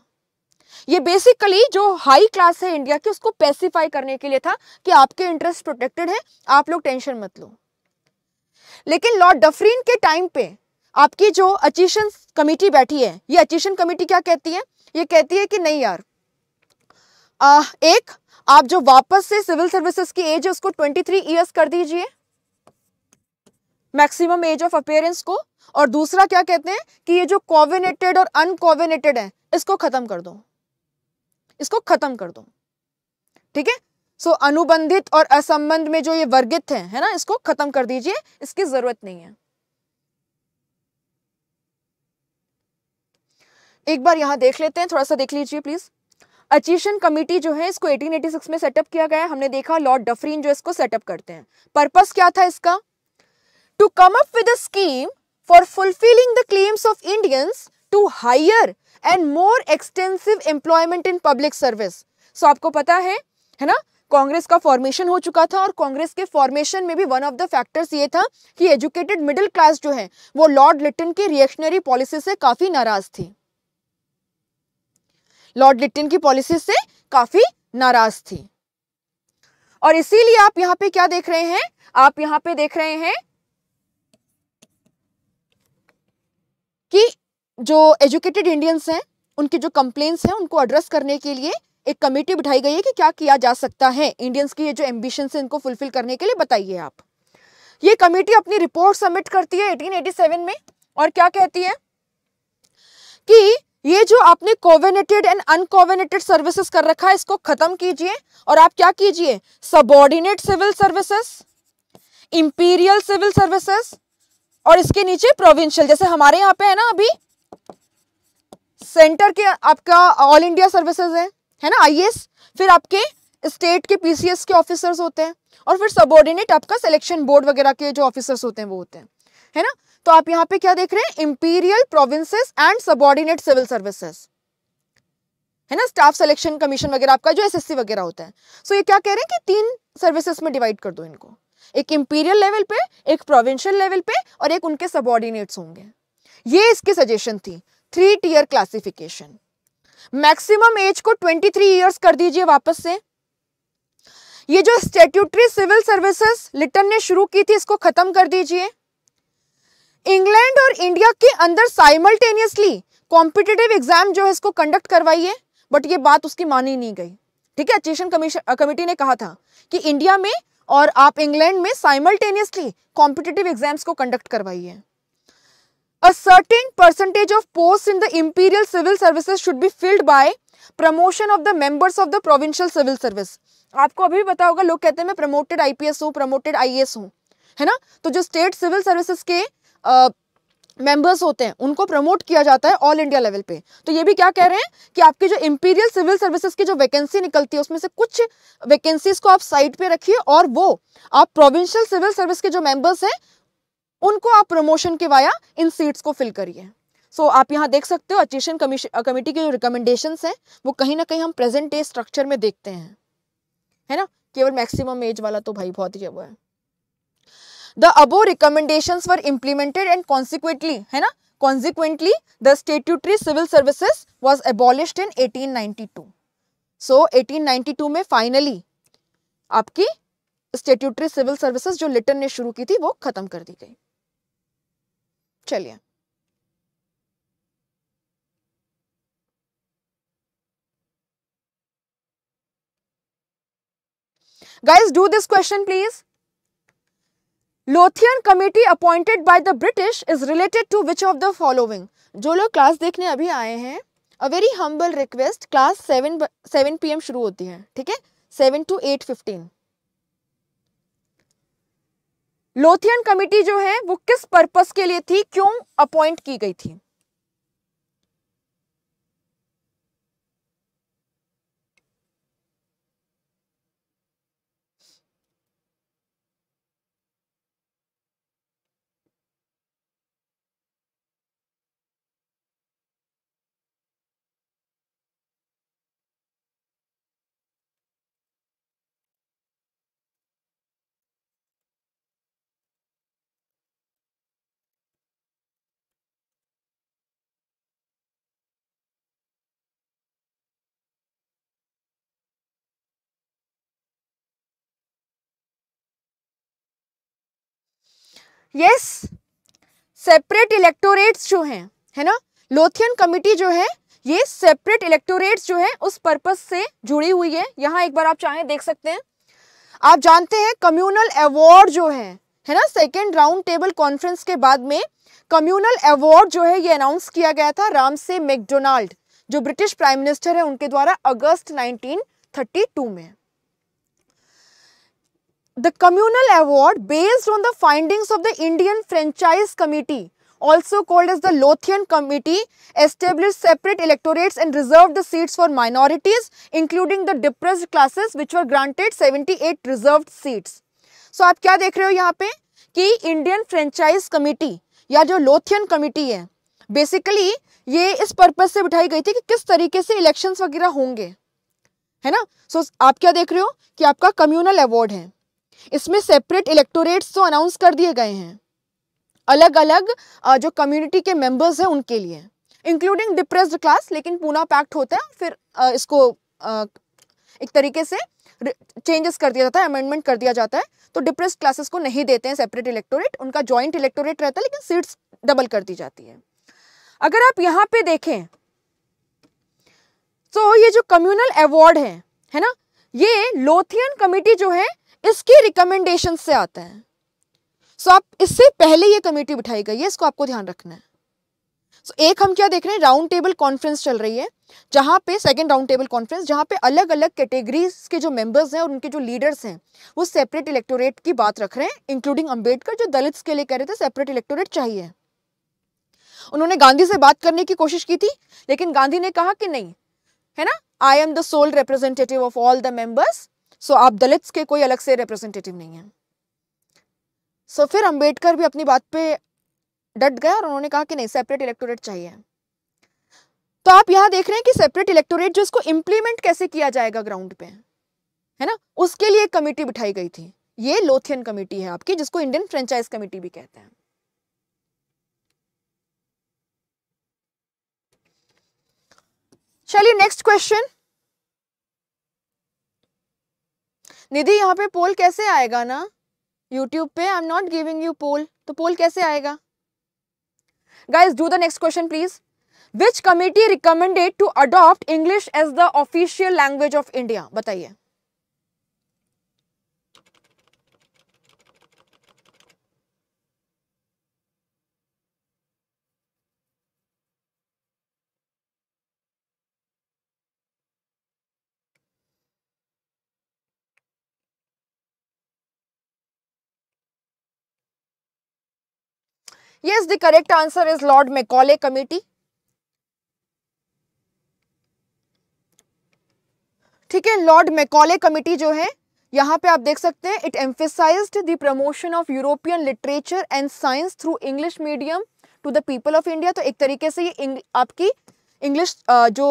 ये बेसिकली जो हाई क्लास है इंडिया की उसको पेसिफाई करने के लिए था कि आपके इंटरेस्ट प्रोटेक्टेड है आप लोग टेंशन मत लो लेकिन लॉर्ड डफरीन के टाइम पे आपकी जो अचीशन कमेटी बैठी है ये अचीशन कमेटी क्या कहती है ये कहती है कि नहीं यार आ, एक आप जो वापस से सिविल सर्विसेज की एज है उसको 23 थ्री ईयर्स कर दीजिए मैक्सिमम एज ऑफ अपेयरेंस को और दूसरा क्या कहते हैं कि ये जो कोविनेटेड और अनकोविनेटेड है इसको खत्म कर दो इसको खत्म कर दो ठीक है सो अनुबंधित और असंबंध में जो ये वर्गित है है ना इसको खत्म कर दीजिए इसकी जरूरत नहीं है एक बार यहाँ देख लेते हैं थोड़ा सा देख लीजिए प्लीज़ अचीशन कमेटी जो है इसको 1886 में सेटअप किया गया हमने देखा लॉर्ड डफरीन जो इसको सेटअप करते हैं पर्पस क्या था इसका to come up with scheme for fulfilling the claims of Indians to higher and more extensive employment in public service so आपको पता है है ना कांग्रेस का फॉर्मेशन हो चुका था और कांग्रेस के फॉर्मेशन में भी वन ऑफ द फैक्टर्स ये था कि एजुकेटेड मिडिल क्लास जो है वो लॉर्ड लिटन की रिएक्शनरी पॉलिसी से काफ़ी नाराज थी लॉर्ड लिट्टन की पॉलिसी से काफी नाराज थी और इसीलिए आप यहाँ पे क्या देख रहे हैं आप यहाँ पे देख रहे हैं कि जो एजुकेटेड इंडियंस हैं उनकी जो कंप्लेन हैं उनको एड्रेस करने के लिए एक कमेटी बिठाई गई है कि क्या किया जा सकता है इंडियंस की ये जो एम्बिशन है इनको फुलफिल करने के लिए बताइए आप ये कमेटी अपनी रिपोर्ट सबमिट करती है 1887 में और क्या कहती है कि ये जो आपने कोवेनेटेड एंड अनकोवेनेटेड सर्विसेज कर रखा है इसको खत्म कीजिए और आप क्या कीजिए subordinate civil services imperial civil services और इसके नीचे प्रोविंशियल जैसे हमारे यहाँ पे है ना अभी सेंटर के आपका ऑल इंडिया सर्विसेज है है ना आई फिर आपके स्टेट के पीसीएस के ऑफिसर्स होते हैं और फिर सबॉर्डिनेट आपका सिलेक्शन बोर्ड वगैरह के जो ऑफिसर्स होते हैं वो होते हैं है ना तो आप यहां पे क्या देख रहे हैं imperial provinces and subordinate civil services है ना स्टाफ सिलेक्शन कमीशन वगैरह आपका जो एसएससी वगैरह होता है सो so ये क्या कह रहे हैं कि तीन सर्विसेस में डिवाइड कर दो इनको एक इंपीरियल लेवल पे एक प्रोविंशियल लेवल पे और एक उनके सबॉर्डिनेट्स होंगे ये इसकी सजेशन थी three tier classification maximum age को 23 इयर्स कर दीजिए वापस से ये जो स्टेट्यूटरी सिविल सर्विसेस लिटन ने शुरू की थी इसको खत्म कर दीजिए इंग्लैंड और इंडिया के अंदर साइमल्टेनियसली कॉम्पिटेटिव एग्जाम जो है इसको कंडक्ट करवाई है बट ये बात उसकी मानी नहीं गई ठीक है चेशन कमीशन कमेटी ने कहा था कि इंडिया में और आप इंग्लैंड में साइमल्टेनियसली कॉम्पिटेटिव एग्जाम्स को कंडक्ट करवाइए A certain percentage of posts in the imperial civil services should be filled by promotion of the members of the provincial civil service. आपको अभी भी पता होगा लोग कहते हैं मैं प्रमोटेड आईपीएस हूँ प्रमोटेड आईएएस हूँ है ना तो जो स्टेट सिविल सर्विसेज के मेंबर्स होते हैं उनको प्रमोट किया जाता है ऑल इंडिया लेवल पे तो ये भी क्या कह रहे हैं कि आपकी जो इंपीरियल सिविल सर्विसेज की जो वैकेंसी निकलती है उसमें से कुछ वैकेंसीज को आप साइड पे रखिए और वो आप प्रोविंशियल सिविल सर्विस के जो मेंबर्स हैं उनको आप प्रमोशन के वाया इन सीट्स को फिल करिए सो so, आप यहाँ देख सकते हो अचीशन कमेटी के जो रिकमेंडेशन है वो कहीं ना कहीं हम प्रेजेंट डे स्ट्रक्चर में देखते हैं है ना केवल मैक्सिमम एज वाला तो भाई बहुत ही वो है the above recommendation for implemented and consequently है ना consequently the statutory civil services was abolished in eighteen ninety two so eighteen so, two में फाइनली आपकी स्टेट्यूटरी सिविल सर्विसेज जो लिटन ने शुरू की थी वो खत्म कर दी गई चलिए guys do this question please Lothian committee appointed by the British is related to which of the following जो लोग क्लास देखने अभी आए हैं a very humble request class seven seven P M शुरू होती है ठीक है seven to eight fifteen Lothian committee जो है वो किस पर्पज के लिए थी क्यों अपॉइंट की गई थी यस सेपरेट इलेक्टोरेट्स जो हैं है ना लोथियन कमिटी जो है ये सेपरेट इलेक्टोरेट्स जो है उस पर्पज से जुड़ी हुई है यहाँ एक बार आप चाहें देख सकते हैं आप जानते हैं कम्युनल अवार्ड जो है है ना सेकेंड राउंड टेबल कॉन्फ्रेंस के बाद में कम्युनल अवार्ड जो है ये अनाउंस किया गया था राम से मैकडोनाल्ड जो ब्रिटिश प्राइम मिनिस्टर है उनके द्वारा अगस्त 1932 में The communal award based on the findings of the Indian Franchise Committee also called as the Lothian Committee, established separate electorates and reserved the seats for minorities, including the depressed classes, which were granted 78 reserved seats. So, aap kya dekh rahe ho yahan pe ki indian franchise committee ya jo lothian committee hai basically ye is purpose se बिठाई gayi thi ki kis tarike se elections wagera honge hai na so, aap kya dekh rahe ho ki aapka communal award hai इसमें separate electorates तो announce कर दिए गए हैं अलग अलग जो कम्युनिटी के मेंबर्स हैं उनके लिए इंक्लूडिंग डिप्रेस्ड क्लास लेकिन पूना पैक्ट होता है फिर इसको एक तरीके से चेंजेस कर दिया जाता है अमेंडमेंट कर दिया जाता है तो डिप्रेस क्लासेस को नहीं देते हैं सेपरेट इलेक्टोरेट उनका जॉइंट इलेक्टोरेट रहता है लेकिन सीट्स डबल कर दी जाती है अगर आप यहाँ पे देखें तो ये जो कम्युनल अवार्ड है है ना ये लोथियन कमेटी जो है इसके रिकमेंडेशन से आता है सो so, आप इससे पहले ये कमेटी बिठाई गई है इसको आपको ध्यान रखना है सो so, एक हम क्या देख रहे हैं राउंड टेबल कॉन्फ्रेंस चल रही है जहां पे सेकंड राउंड टेबल कॉन्फ्रेंस जहां पे अलग अलग कैटेगरीज के जो मेंबर्स हैं और उनके जो लीडर्स हैं वो सेपरेट इलेक्टोरेट की बात रख रहे हैं इंक्लूडिंग अम्बेडकर जो दलित के लिए कह रहे थे सेपरेट इलेक्टोरेट चाहिए उन्होंने गांधी से बात करने की कोशिश की थी लेकिन गांधी ने कहा कि नहीं है ना I am the sole representative of all the members so आप दलित्स के कोई अलग से रिप्रेजेंटेटिव नहीं है सो फिर अंबेडकर भी अपनी बात पे डट गए और उन्होंने कहा कि नहीं सेपरेट इलेक्टोरेट चाहिए तो आप यहाँ देख रहे हैं कि सेपरेट इलेक्टोरेट जो इसको इम्प्लीमेंट कैसे किया जाएगा ग्राउंड पे है ना उसके लिए एक कमेटी बिठाई गई थी ये लोथियन कमेटी है आपकी जिसको इंडियन फ्रेंचाइज कमेटी भी कहते हैं चलिए नेक्स्ट क्वेश्चन निधि यहाँ पे पोल कैसे आएगा ना यूट्यूब पे I am not giving you poll तो पोल कैसे आएगा guys do the next question please which committee recommended to adopt English as the official language of India बताइए Yes, the correct answer is Lord Macaulay Committee. ठीक है Lord Macaulay committee जो है यहाँ पे आप देख सकते हैं it emphasize the promotion of European literature and science through English medium to the people of India तो एक तरीके से ये इंग, आपकी इंग्लिश जो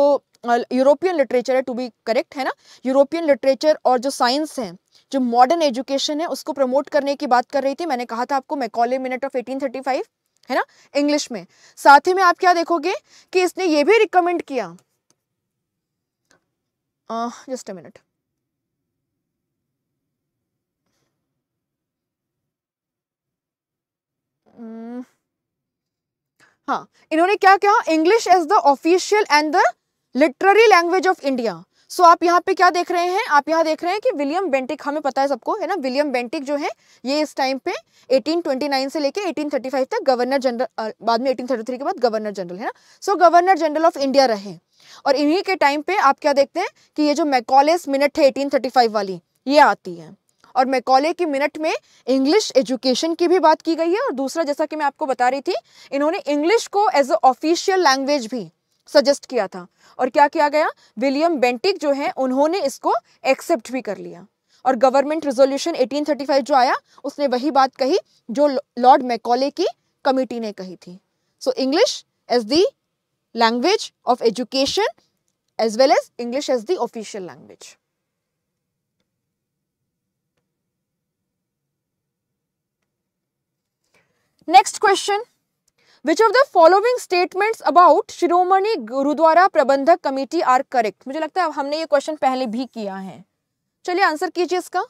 यूरोपियन लिटरेचर है टू बी करेक्ट है ना यूरोपियन लिटरेचर और जो साइंस है जो मॉडर्न एजुकेशन है उसको प्रमोट करने की बात कर रही थी मैंने कहा था आपको मैकॉले मिनट ऑफ 1835 है ना इंग्लिश में साथ ही में आप क्या देखोगे कि इसने ये भी रिकमेंड किया जस्ट अ मिनट हाँ इन्होंने क्या कहा English as the official and the literary language of India so आप यहाँ पे क्या देख रहे हैं आप यहाँ देख रहे हैं कि विलियम बेंटिक हमें पता है सबको है ना विलियम बेंटिक जो है ये इस टाइम पे 1829 से लेके 1835 तक गवर्नर जनरल बाद में 1833 के बाद गवर्नर जनरल है ना so governor general of India रहे और इन्हीं के टाइम पे आप क्या देखते हैं कि ये जो मैकॉलेस मिनट है एटीन वाली ये आती है और मैकॉले की मिनट में इंग्लिश एजुकेशन की भी बात की गई है और दूसरा जैसा कि मैं आपको बता रही थी इन्होंने इंग्लिश को एज अ ऑफिशियल लैंग्वेज भी सजेस्ट किया था और क्या किया गया विलियम बेंटिक जो है उन्होंने इसको एक्सेप्ट भी कर लिया और गवर्नमेंट रिजोल्यूशन 1835 जो आया उसने वही बात कही जो लॉर्ड मैकॉले की कमेटी ने कही थी so English as the language of education as well as English as the official language next question which of the following statements about Shiromani Gurdwara Prabandhak committee are correct मुझे लगता है हमने ये क्वेश्चन पहले भी किया है चलिए आंसर कीजिए इसका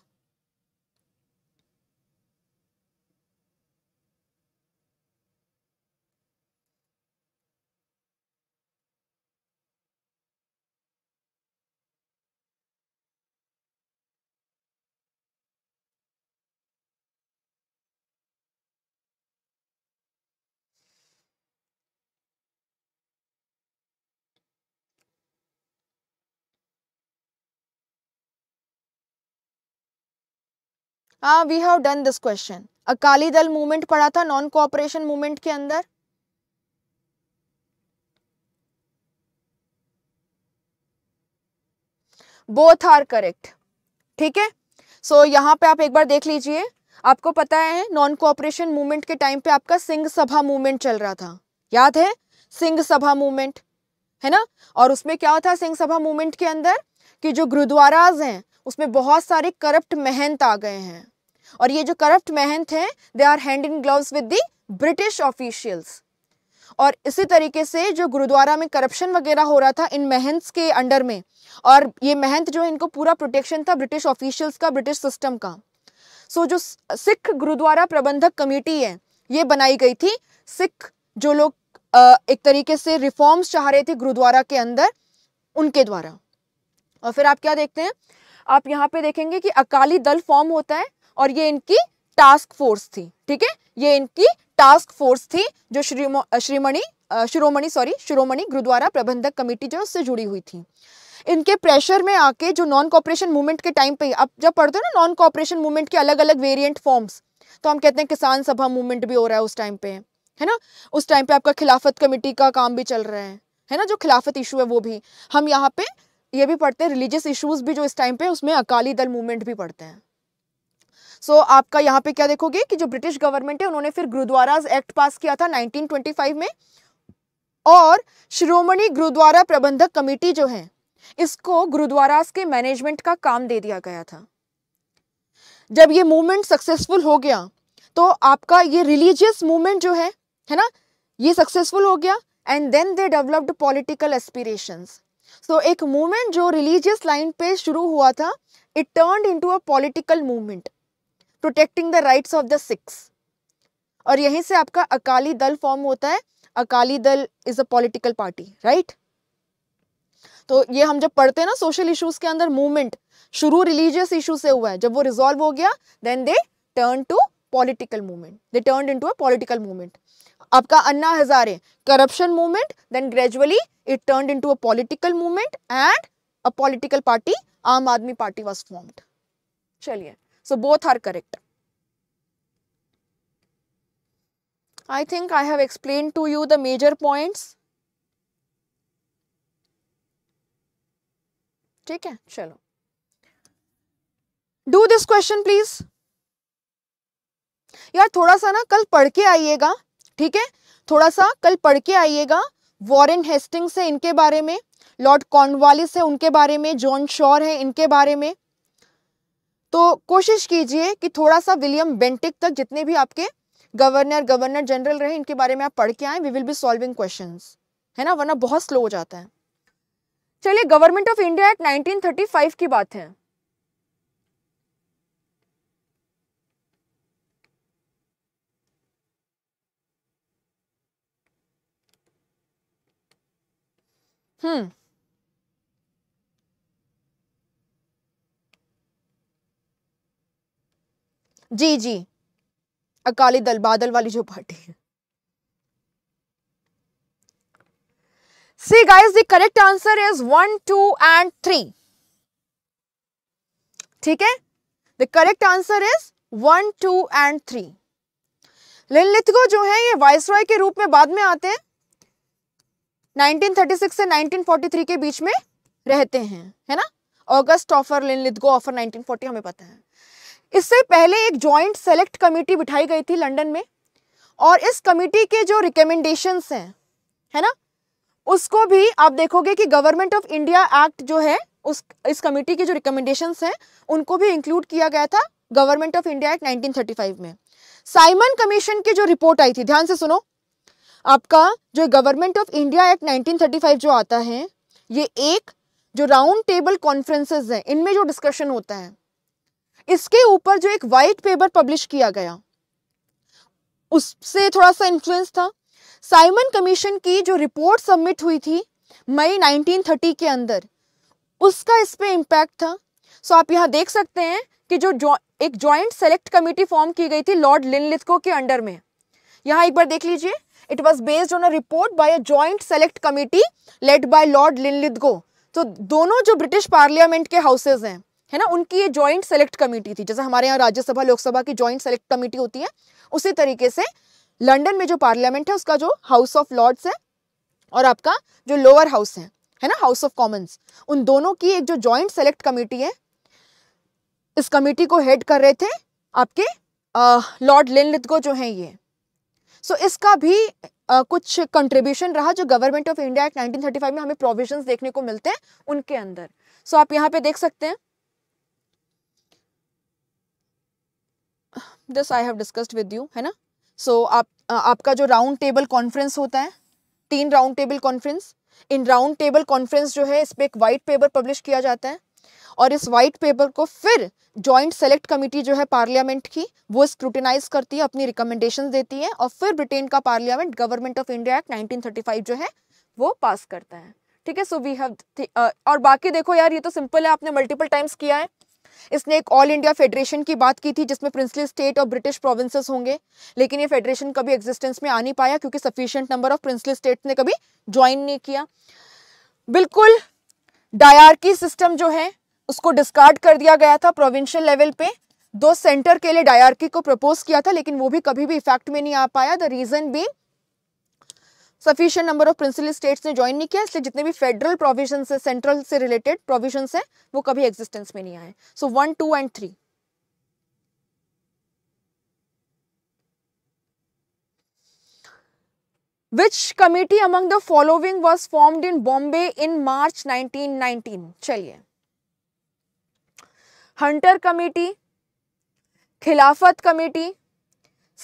we have done this question Akali Dal movement पढ़ा था नॉन कोऑपरेशन मूवमेंट के अंदर बोथ आर करेक्ट ठीक है सो यहाँ पे आप एक बार देख लीजिए आपको पता है नॉन कोऑपरेशन मूवमेंट के टाइम पे आपका सिंह सभा मूवमेंट चल रहा था याद है सिंह सभा मूवमेंट है ना और उसमें क्या था सिंह सभा मूवमेंट के अंदर कि जो गुरुद्वाराज हैं उसमें बहुत सारे करप्ट महंत आ गए हैं और ये जो करप्ट महंत हैं they are hand in gloves with the British officials और इसी तरीके से जो गुरुद्वारा में करप्शन वगैरह हो रहा था इन महंत के अंडर में और ये महंत जो इनको पूरा प्रोटेक्शन था ब्रिटिश ऑफिशियल्स का ब्रिटिश सिस्टम का सो so, जो सिख गुरुद्वारा प्रबंधक कमेटी है ये बनाई गई थी सिख जो लोग एक तरीके से रिफॉर्म्स चाह रहे थे गुरुद्वारा के अंदर उनके द्वारा और फिर आप क्या देखते हैं आप यहाँ पे देखेंगे कि अकाली दल फॉर्म होता है और ये इनकी टास्क फोर्स थी ठीक है ये इनकी टास्क फोर्स थी जो श्री श्रीमणि शिरोमणि सॉरी शिरोमणि गुरुद्वारा प्रबंधक कमेटी जो उससे जुड़ी हुई थी इनके प्रेशर में आके जो नॉन कॉपरेशन मूवमेंट के टाइम पे आप जब पढ़ते हो ना नॉन कॉपरेशन मूवमेंट के अलग अलग वेरिएंट फॉर्म्स तो हम कहते हैं किसान सभा मूवमेंट भी हो रहा है उस टाइम पे है ना उस टाइम पे आपका खिलाफत कमेटी का काम भी चल रहा है है ना जो खिलाफत इशू है वो भी हम यहाँ पे ये भी पढ़ते हैं रिलीजियस इश्यूज़ भी जो इस टाइम पे उसमें अकाली दल मूवमेंट भी पढ़ते हैं सो so, आपका यहाँ पे क्या देखोगे कि जो ब्रिटिश गवर्नमेंट है उन्होंने फिर गुरुद्वारा एक्ट पास किया था 1925 में और श्रोमणी गुरुद्वारा प्रबंधक कमेटी जो है इसको गुरुद्वारा के मैनेजमेंट का काम दे दिया गया था जब ये मूवमेंट सक्सेसफुल हो गया तो आपका ये रिलीजियस मूवमेंट जो है है ना ये सक्सेसफुल हो गया and then they developed political aspirations so so, एक मूवमेंट जो रिलीजियस लाइन पे शुरू हुआ था it turn into a political movement protecting the rights of the Sikhs और यहीं से आपका अकाली दल फॉर्म होता है Akali Dal is a political party right तो ये हम जब पढ़ते हैं ना सोशल इश्यूज के अंदर मूवमेंट शुरू रिलीजियस इशू से हुआ है जब वो रिजोल्व हो गया then they turn to political movement they turn into a political movement आपका Anna Hazare corruption movement then gradually it turn into a political movement and a political party Aam Aadmi party was formed चलिए so both are correct I think I have explain to you the major points ठीक है चलो do this question please यार थोड़ा सा ना कल पढ़ के आइएगा ठीक है थोड़ा सा कल पढ़ के आइएगा वॉरेन हेस्टिंग्स है इनके बारे में लॉर्ड कॉर्नवालिस है उनके बारे में जॉन शॉर है इनके बारे में तो कोशिश कीजिए कि थोड़ा सा विलियम बेंटिक तक जितने भी आपके गवर्नर गवर्नर जनरल रहे इनके बारे में आप पढ़ के आए we will be solving question है ना वरना बहुत स्लो हो जाता है चलिए गवर्नमेंट ऑफ इंडिया एक्ट 1935 की बात है Hmm. जी जी अकाली दल बादल वाली जो पार्टी है see guys the correct answer is one two and three ठीक है the correct answer is one two and three लिन जो है ये वाइसरॉय के रूप में बाद में आते हैं 1936 से 1943 के बीच में रहते हैं है ना ऑगस्ट ऑफर लिथगो ऑफर 1940 हमें पता है इससे पहले एक जॉइंट सेलेक्ट कमेटी बिठाई गई थी लंदन में और इस कमेटी के जो रिकमेंडेशंस हैं है ना उसको भी आप देखोगे कि गवर्नमेंट ऑफ इंडिया एक्ट जो है उस इस कमेटी के जो रिकमेंडेशन हैं उनको भी इंक्लूड किया गया था government of India act nineteen में साइमन कमीशन की जो रिपोर्ट आई थी ध्यान से सुनो आपका जो गवर्नमेंट ऑफ इंडिया एक्ट 1935 जो आता है ये एक जो राउंड टेबल कॉन्फ्रेंसेज हैं इनमें जो डिस्कशन होता है इसके ऊपर जो एक वाइट पेपर पब्लिश किया गया उससे थोड़ा सा इन्फ्लुएंस था साइमन कमीशन की जो रिपोर्ट सबमिट हुई थी मई 1930 के अंदर उसका इस पर इम्पैक्ट था सो आप यहाँ देख सकते हैं कि जो, एक जॉइंट सेलेक्ट कमेटी फॉर्म की गई थी लॉर्ड लिनलिथको के अंडर में यहाँ एक बार देख लीजिए It was based on a report by a joint select committee led by Lord Linlithgow. तो दोनों जो ब्रिटिश पार्लियामेंट के हाउसेज हैं है ना उनकी ये जॉइंट सेलेक्ट कमेटी थी जैसे हमारे यहाँ राज्यसभा लोकसभा की जॉइंट सेलेक्ट कमेटी होती है उसी तरीके से लंदन में जो पार्लियामेंट है उसका जो हाउस ऑफ लॉर्ड्स है और आपका जो लोअर हाउस है है ना हाउस ऑफ कॉमन्स उन दोनों की एक जो जॉइंट सेलेक्ट कमेटी है इस कमेटी को हेड कर रहे थे आपके लॉर्ड लिनलिथगो जो हैं ये सो so, इसका भी आ, कुछ कंट्रीब्यूशन रहा जो गवर्नमेंट ऑफ इंडिया एक्ट 1935 में हमें प्रोविजंस देखने को मिलते हैं उनके अंदर सो so, आप यहाँ पे देख सकते हैं this I have discussed with you है ना सो so, आप आ, आपका जो राउंड टेबल कॉन्फ्रेंस होता है तीन राउंड टेबल कॉन्फ्रेंस इन राउंड टेबल कॉन्फ्रेंस जो है इस पर एक वाइट पेपर पब्लिश किया जाता है और इस वाइट पेपर को फिर जॉइंट सेलेक्ट कमेटी जो है पार्लियामेंट की वो स्क्रूटिनाइज करती है अपनी रिकमेंडेशन देती है और फिर ब्रिटेन का parliament government of India act nineteen जो है वो पास करता है ठीक है सो वी हैव और बाकी देखो यार ये तो सिंपल है आपने मल्टीपल टाइम्स किया है इसने एक ऑल इंडिया फेडरेशन की बात की थी जिसमें प्रिंसली स्टेट और ब्रिटिश प्रोविंसेस होंगे लेकिन ये फेडरेशन कभी एग्जिस्टेंस में आ नहीं पाया क्योंकि sufficient number of princely state ने कभी ज्वाइन नहीं किया बिल्कुल डायार्की सिस्टम जो है उसको डिस्कार्ड कर दिया गया था प्रोविंशियल लेवल पे दो सेंटर के लिए डायरकी को प्रपोज किया था लेकिन वो भी कभी भी इफेक्ट में नहीं आ पाया द रीजन भी sufficient number of principal states ने ज्वाइन नहीं किया इसलिए जितने भी फेडरल प्रोविजन है सेंट्रल से रिलेटेड प्रोविजन है वो कभी एग्जिस्टेंस में नहीं आए so one two and three Which committee among the following was formed in Bombay in March 1919? चलिए Hunter committee Khilafat committee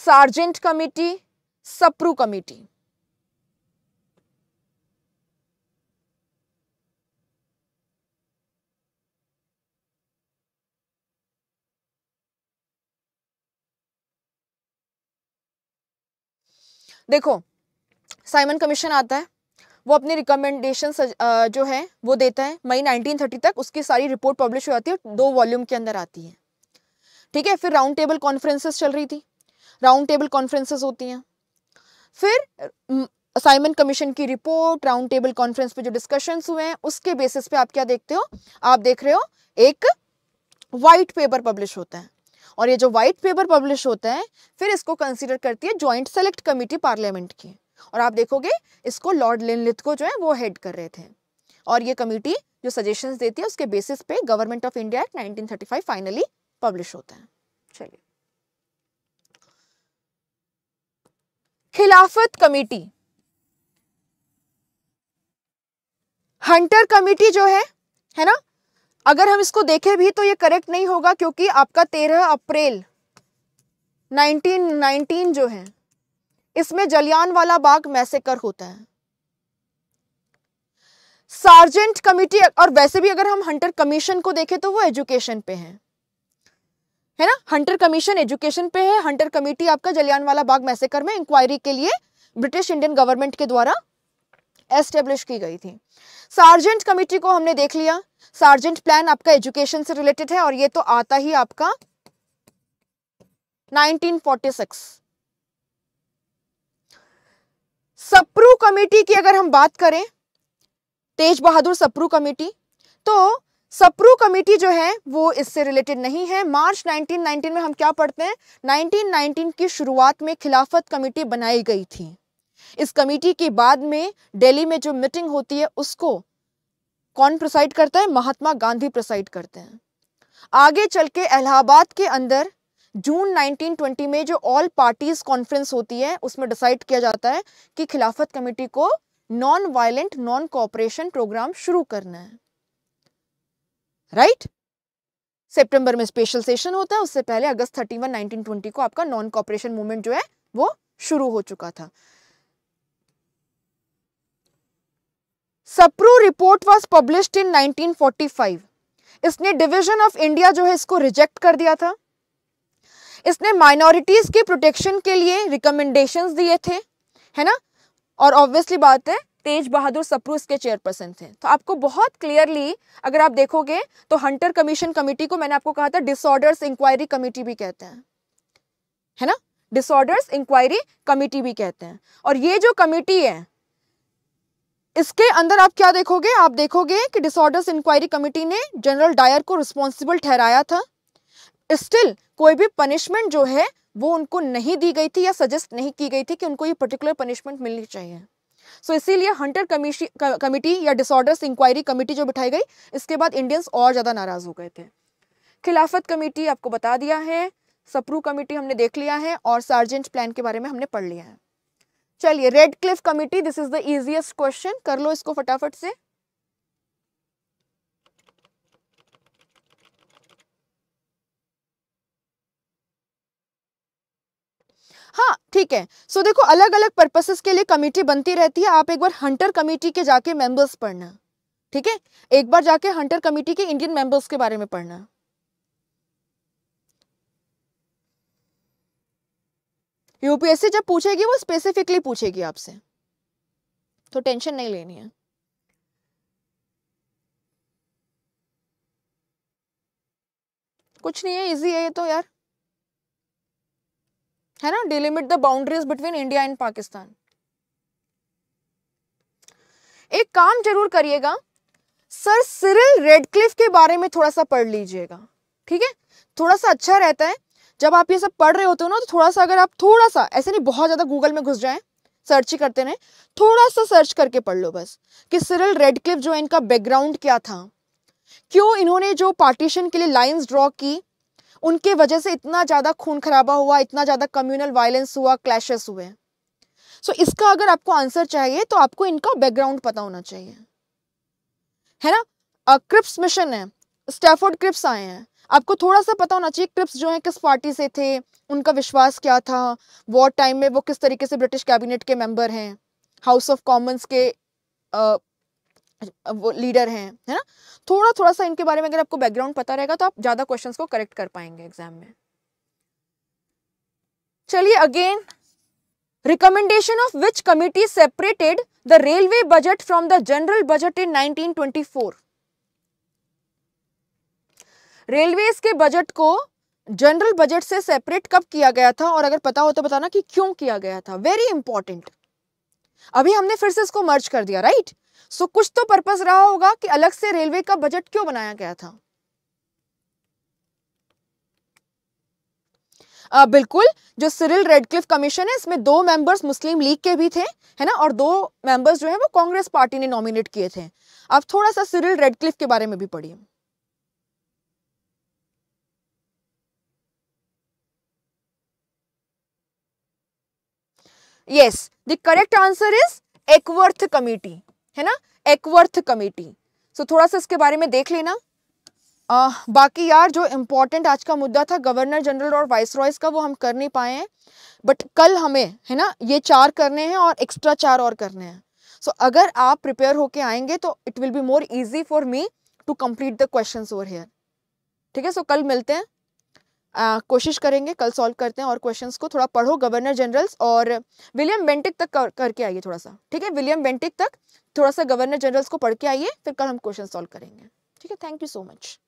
Sargent committee Sapru committee देखो साइमन कमीशन आता है वो अपनी रिकमेंडेशन जो है वो देता है मई 1930 तक उसकी सारी रिपोर्ट पब्लिश हो जाती है दो वॉल्यूम के अंदर आती है ठीक है फिर राउंड टेबल कॉन्फ्रेंसेस चल रही थी राउंड टेबल कॉन्फ्रेंसेस होती हैं फिर असाइनमेंट कमीशन की रिपोर्ट राउंड टेबल कॉन्फ्रेंस पे जो डिस्कशंस हुए हैं उसके बेसिस पे आप क्या देखते हो आप देख रहे हो एक वाइट पेपर पब्लिश होता है और ये जो वाइट पेपर पब्लिश होता है फिर इसको कंसिडर करती है ज्वाइंट सेलेक्ट कमेटी पार्लियामेंट की और आप देखोगे इसको लॉर्ड लिनलिथ को जो है वो हेड कर रहे थे और ये कमेटी जो सजेशन देती है उसके बेसिस पे government of India act nineteen finally publish होता है चलिए खिलाफत कमेटी हंटर कमेटी जो है है ना अगर हम इसको देखें भी तो ये करेक्ट नहीं होगा क्योंकि आपका तेरह अप्रैल 1919 जो है इसमें जलियान वाला बाग मैसेकर होता है सार्जेंट कमिटी और वैसे भी अगर हम हंटर कमीशन को देखें तो वो एजुकेशन पे है है ना हंटर कमीशन एजुकेशन पे है हंटर कमेटी आपका वाला बाग मैसेकर में इंक्वायरी के लिए ब्रिटिश इंडियन गवर्नमेंट के द्वारा एस्टेब्लिश की गई थी सार्जेंट कमेटी को हमने देख लिया सार्जेंट प्लान आपका एजुकेशन से रिलेटेड है और ये तो आता ही आपका 1946 सप्रू कमेटी की अगर हम बात करें तेज बहादुर सप्रू कमेटी तो सप्रू कमेटी जो है वो इससे रिलेटेड नहीं है मार्च 1919 में हम क्या पढ़ते हैं 1919 की शुरुआत में खिलाफत कमेटी बनाई गई थी इस कमेटी के बाद में दिल्ली में जो मीटिंग होती है उसको कौन प्रोसाइड करता है महात्मा गांधी प्रोसाइड करते हैं आगे चल के इलाहाबाद के अंदर जून 1920 में जो ऑल पार्टीज कॉन्फ्रेंस होती है उसमें डिसाइड किया जाता है कि खिलाफत कमेटी को non violent non cooperation programme शुरू करना है राइट right? सितंबर में स्पेशल सेशन होता है उससे पहले अगस्त 31 1920 को आपका नॉन कॉपरेशन मूवमेंट जो है वो शुरू हो चुका था Sapru report was published in 1945 इसने डिवीजन ऑफ इंडिया जो है इसको रिजेक्ट कर दिया था इसने माइनॉरिटीज़ के प्रोटेक्शन के लिए रिकमेंडेशंस दिए थे है ना और ऑब्वियसली बात है तेज बहादुर सप्रू इसके चेयरपर्सन थे तो आपको बहुत क्लियरली अगर आप देखोगे तो हंटर कमीशन कमेटी को मैंने आपको कहा था डिसऑर्डर्स इंक्वायरी कमेटी भी कहते हैं है ना डिसऑर्डर्स इंक्वायरी कमेटी भी कहते हैं और ये जो कमेटी है इसके अंदर आप क्या देखोगे आप देखोगे कि डिसऑर्डर्स इंक्वायरी कमेटी ने जनरल डायर को रिस्पॉन्सिबल ठहराया था स्टिल कोई भी पनिशमेंट जो है वो उनको नहीं दी गई थी या सजेस्ट नहीं की गई थी कि उनको ये पर्टिकुलर पनिशमेंट मिलनी चाहिए सो so, इसीलिए हंटर कमीशी कमेटी या डिसऑर्डर्स इंक्वायरी कमेटी जो बिठाई गई इसके बाद इंडियंस और ज़्यादा नाराज़ हो गए थे खिलाफत कमेटी आपको बता दिया है सप्रू कमेटी हमने देख लिया है और सार्जेंट प्लान के बारे में हमने पढ़ लिया है चलिए Radcliffe committee this is the easiest question कर लो इसको फटाफट से हाँ ठीक है सो देखो अलग अलग पर्पसेस के लिए कमेटी बनती रहती है आप एक बार हंटर कमेटी के जाके मेंबर्स पढ़ना ठीक है एक बार जाके हंटर कमेटी के इंडियन मेंबर्स के बारे में पढ़ना यूपीएससी जब पूछेगी वो स्पेसिफिकली पूछेगी आपसे तो टेंशन नहीं लेनी है कुछ नहीं है इजी है ये तो यार है ना delimit the boundaries between India and Pakistan एक काम जरूर करिएगा सर सिरिल रेडक्लिफ के बारे में थोड़ा सा पढ़ लीजिएगा ठीक है थोड़ा सा अच्छा रहता है जब आप ये सब पढ़ रहे होते हो ना तो थोड़ा सा अगर आप थोड़ा सा ऐसे नहीं बहुत ज़्यादा गूगल में घुस जाए सर्च ही करते रहे थोड़ा सा सर्च करके पढ़ लो बस कि सिरिल रेडक्लिफ जो है इनका बैकग्राउंड क्या था क्यों इन्होंने जो पार्टीशन के लिए लाइन्स ड्रॉ की उनके वजह से इतना ज़्यादा खून खराबा हुआ इतना ज़्यादा कम्युनल वायलेंस हुआ क्लैशेस हुए सो so, इसका अगर आपको आंसर चाहिए तो आपको इनका बैकग्राउंड पता होना चाहिए है ना क्रिप्स मिशन है स्टेफोर्ड क्रिप्स आए हैं आपको थोड़ा सा पता होना चाहिए क्रिप्स जो है किस पार्टी से थे उनका विश्वास क्या था वॉर टाइम में वो किस तरीके से ब्रिटिश कैबिनेट के मेंबर हैं हाउस ऑफ कॉमन्स के वो लीडर हैं है ना थोड़ा थोड़ा सा इनके बारे में अगर आपको बैकग्राउंड पता रहेगा तो आप ज़्यादा क्वेश्चन को करेक्ट कर पाएंगे एग्जाम में चलिए again recommendation of which committee separated the railway budget from the general budget in 1924 railway के बजट को जनरल बजट से सेपरेट कब किया गया था और अगर पता हो तो बताना कि क्यों किया गया था वेरी इंपॉर्टेंट अभी हमने फिर से इसको मर्ज कर दिया राइट right? सो कुछ तो पर्पस रहा होगा कि अलग से रेलवे का बजट क्यों बनाया गया था आ, बिल्कुल जो सिरिल रेडक्लिफ कमीशन है इसमें दो मेंबर्स मुस्लिम लीग के भी थे है ना और दो मेंबर्स जो है वो कांग्रेस पार्टी ने नॉमिनेट किए थे अब थोड़ा सा सिरिल रेडक्लिफ के बारे में भी पढ़िए yes the correct answer is Acworth committee है ना एक्वर्थ कमेटी सो so, थोड़ा सा इसके बारे में देख लेना आ, बाकी यार जो इम्पोर्टेंट आज का मुद्दा था गवर्नर जनरल और वाइस रॉयस का वो हम कर नहीं पाए हैं बट कल हमें है ना ये चार करने हैं और एक्स्ट्रा चार और करने हैं सो so, अगर आप प्रिपेयर होके आएंगे तो it will be more easy for me to complete the question over here ठीक है सो so, कल मिलते हैं आ, कोशिश करेंगे कल सॉल्व करते हैं और क्वेश्चंस को थोड़ा पढ़ो गवर्नर जनरल्स और विलियम बेंटिक तक कर, करके आइए थोड़ा सा ठीक है विलियम बेंटिक तक थोड़ा सा गवर्नर जनरल्स को पढ़ के आइए फिर कल हम क्वेश्चन सॉल्व करेंगे ठीक है थैंक यू सो मच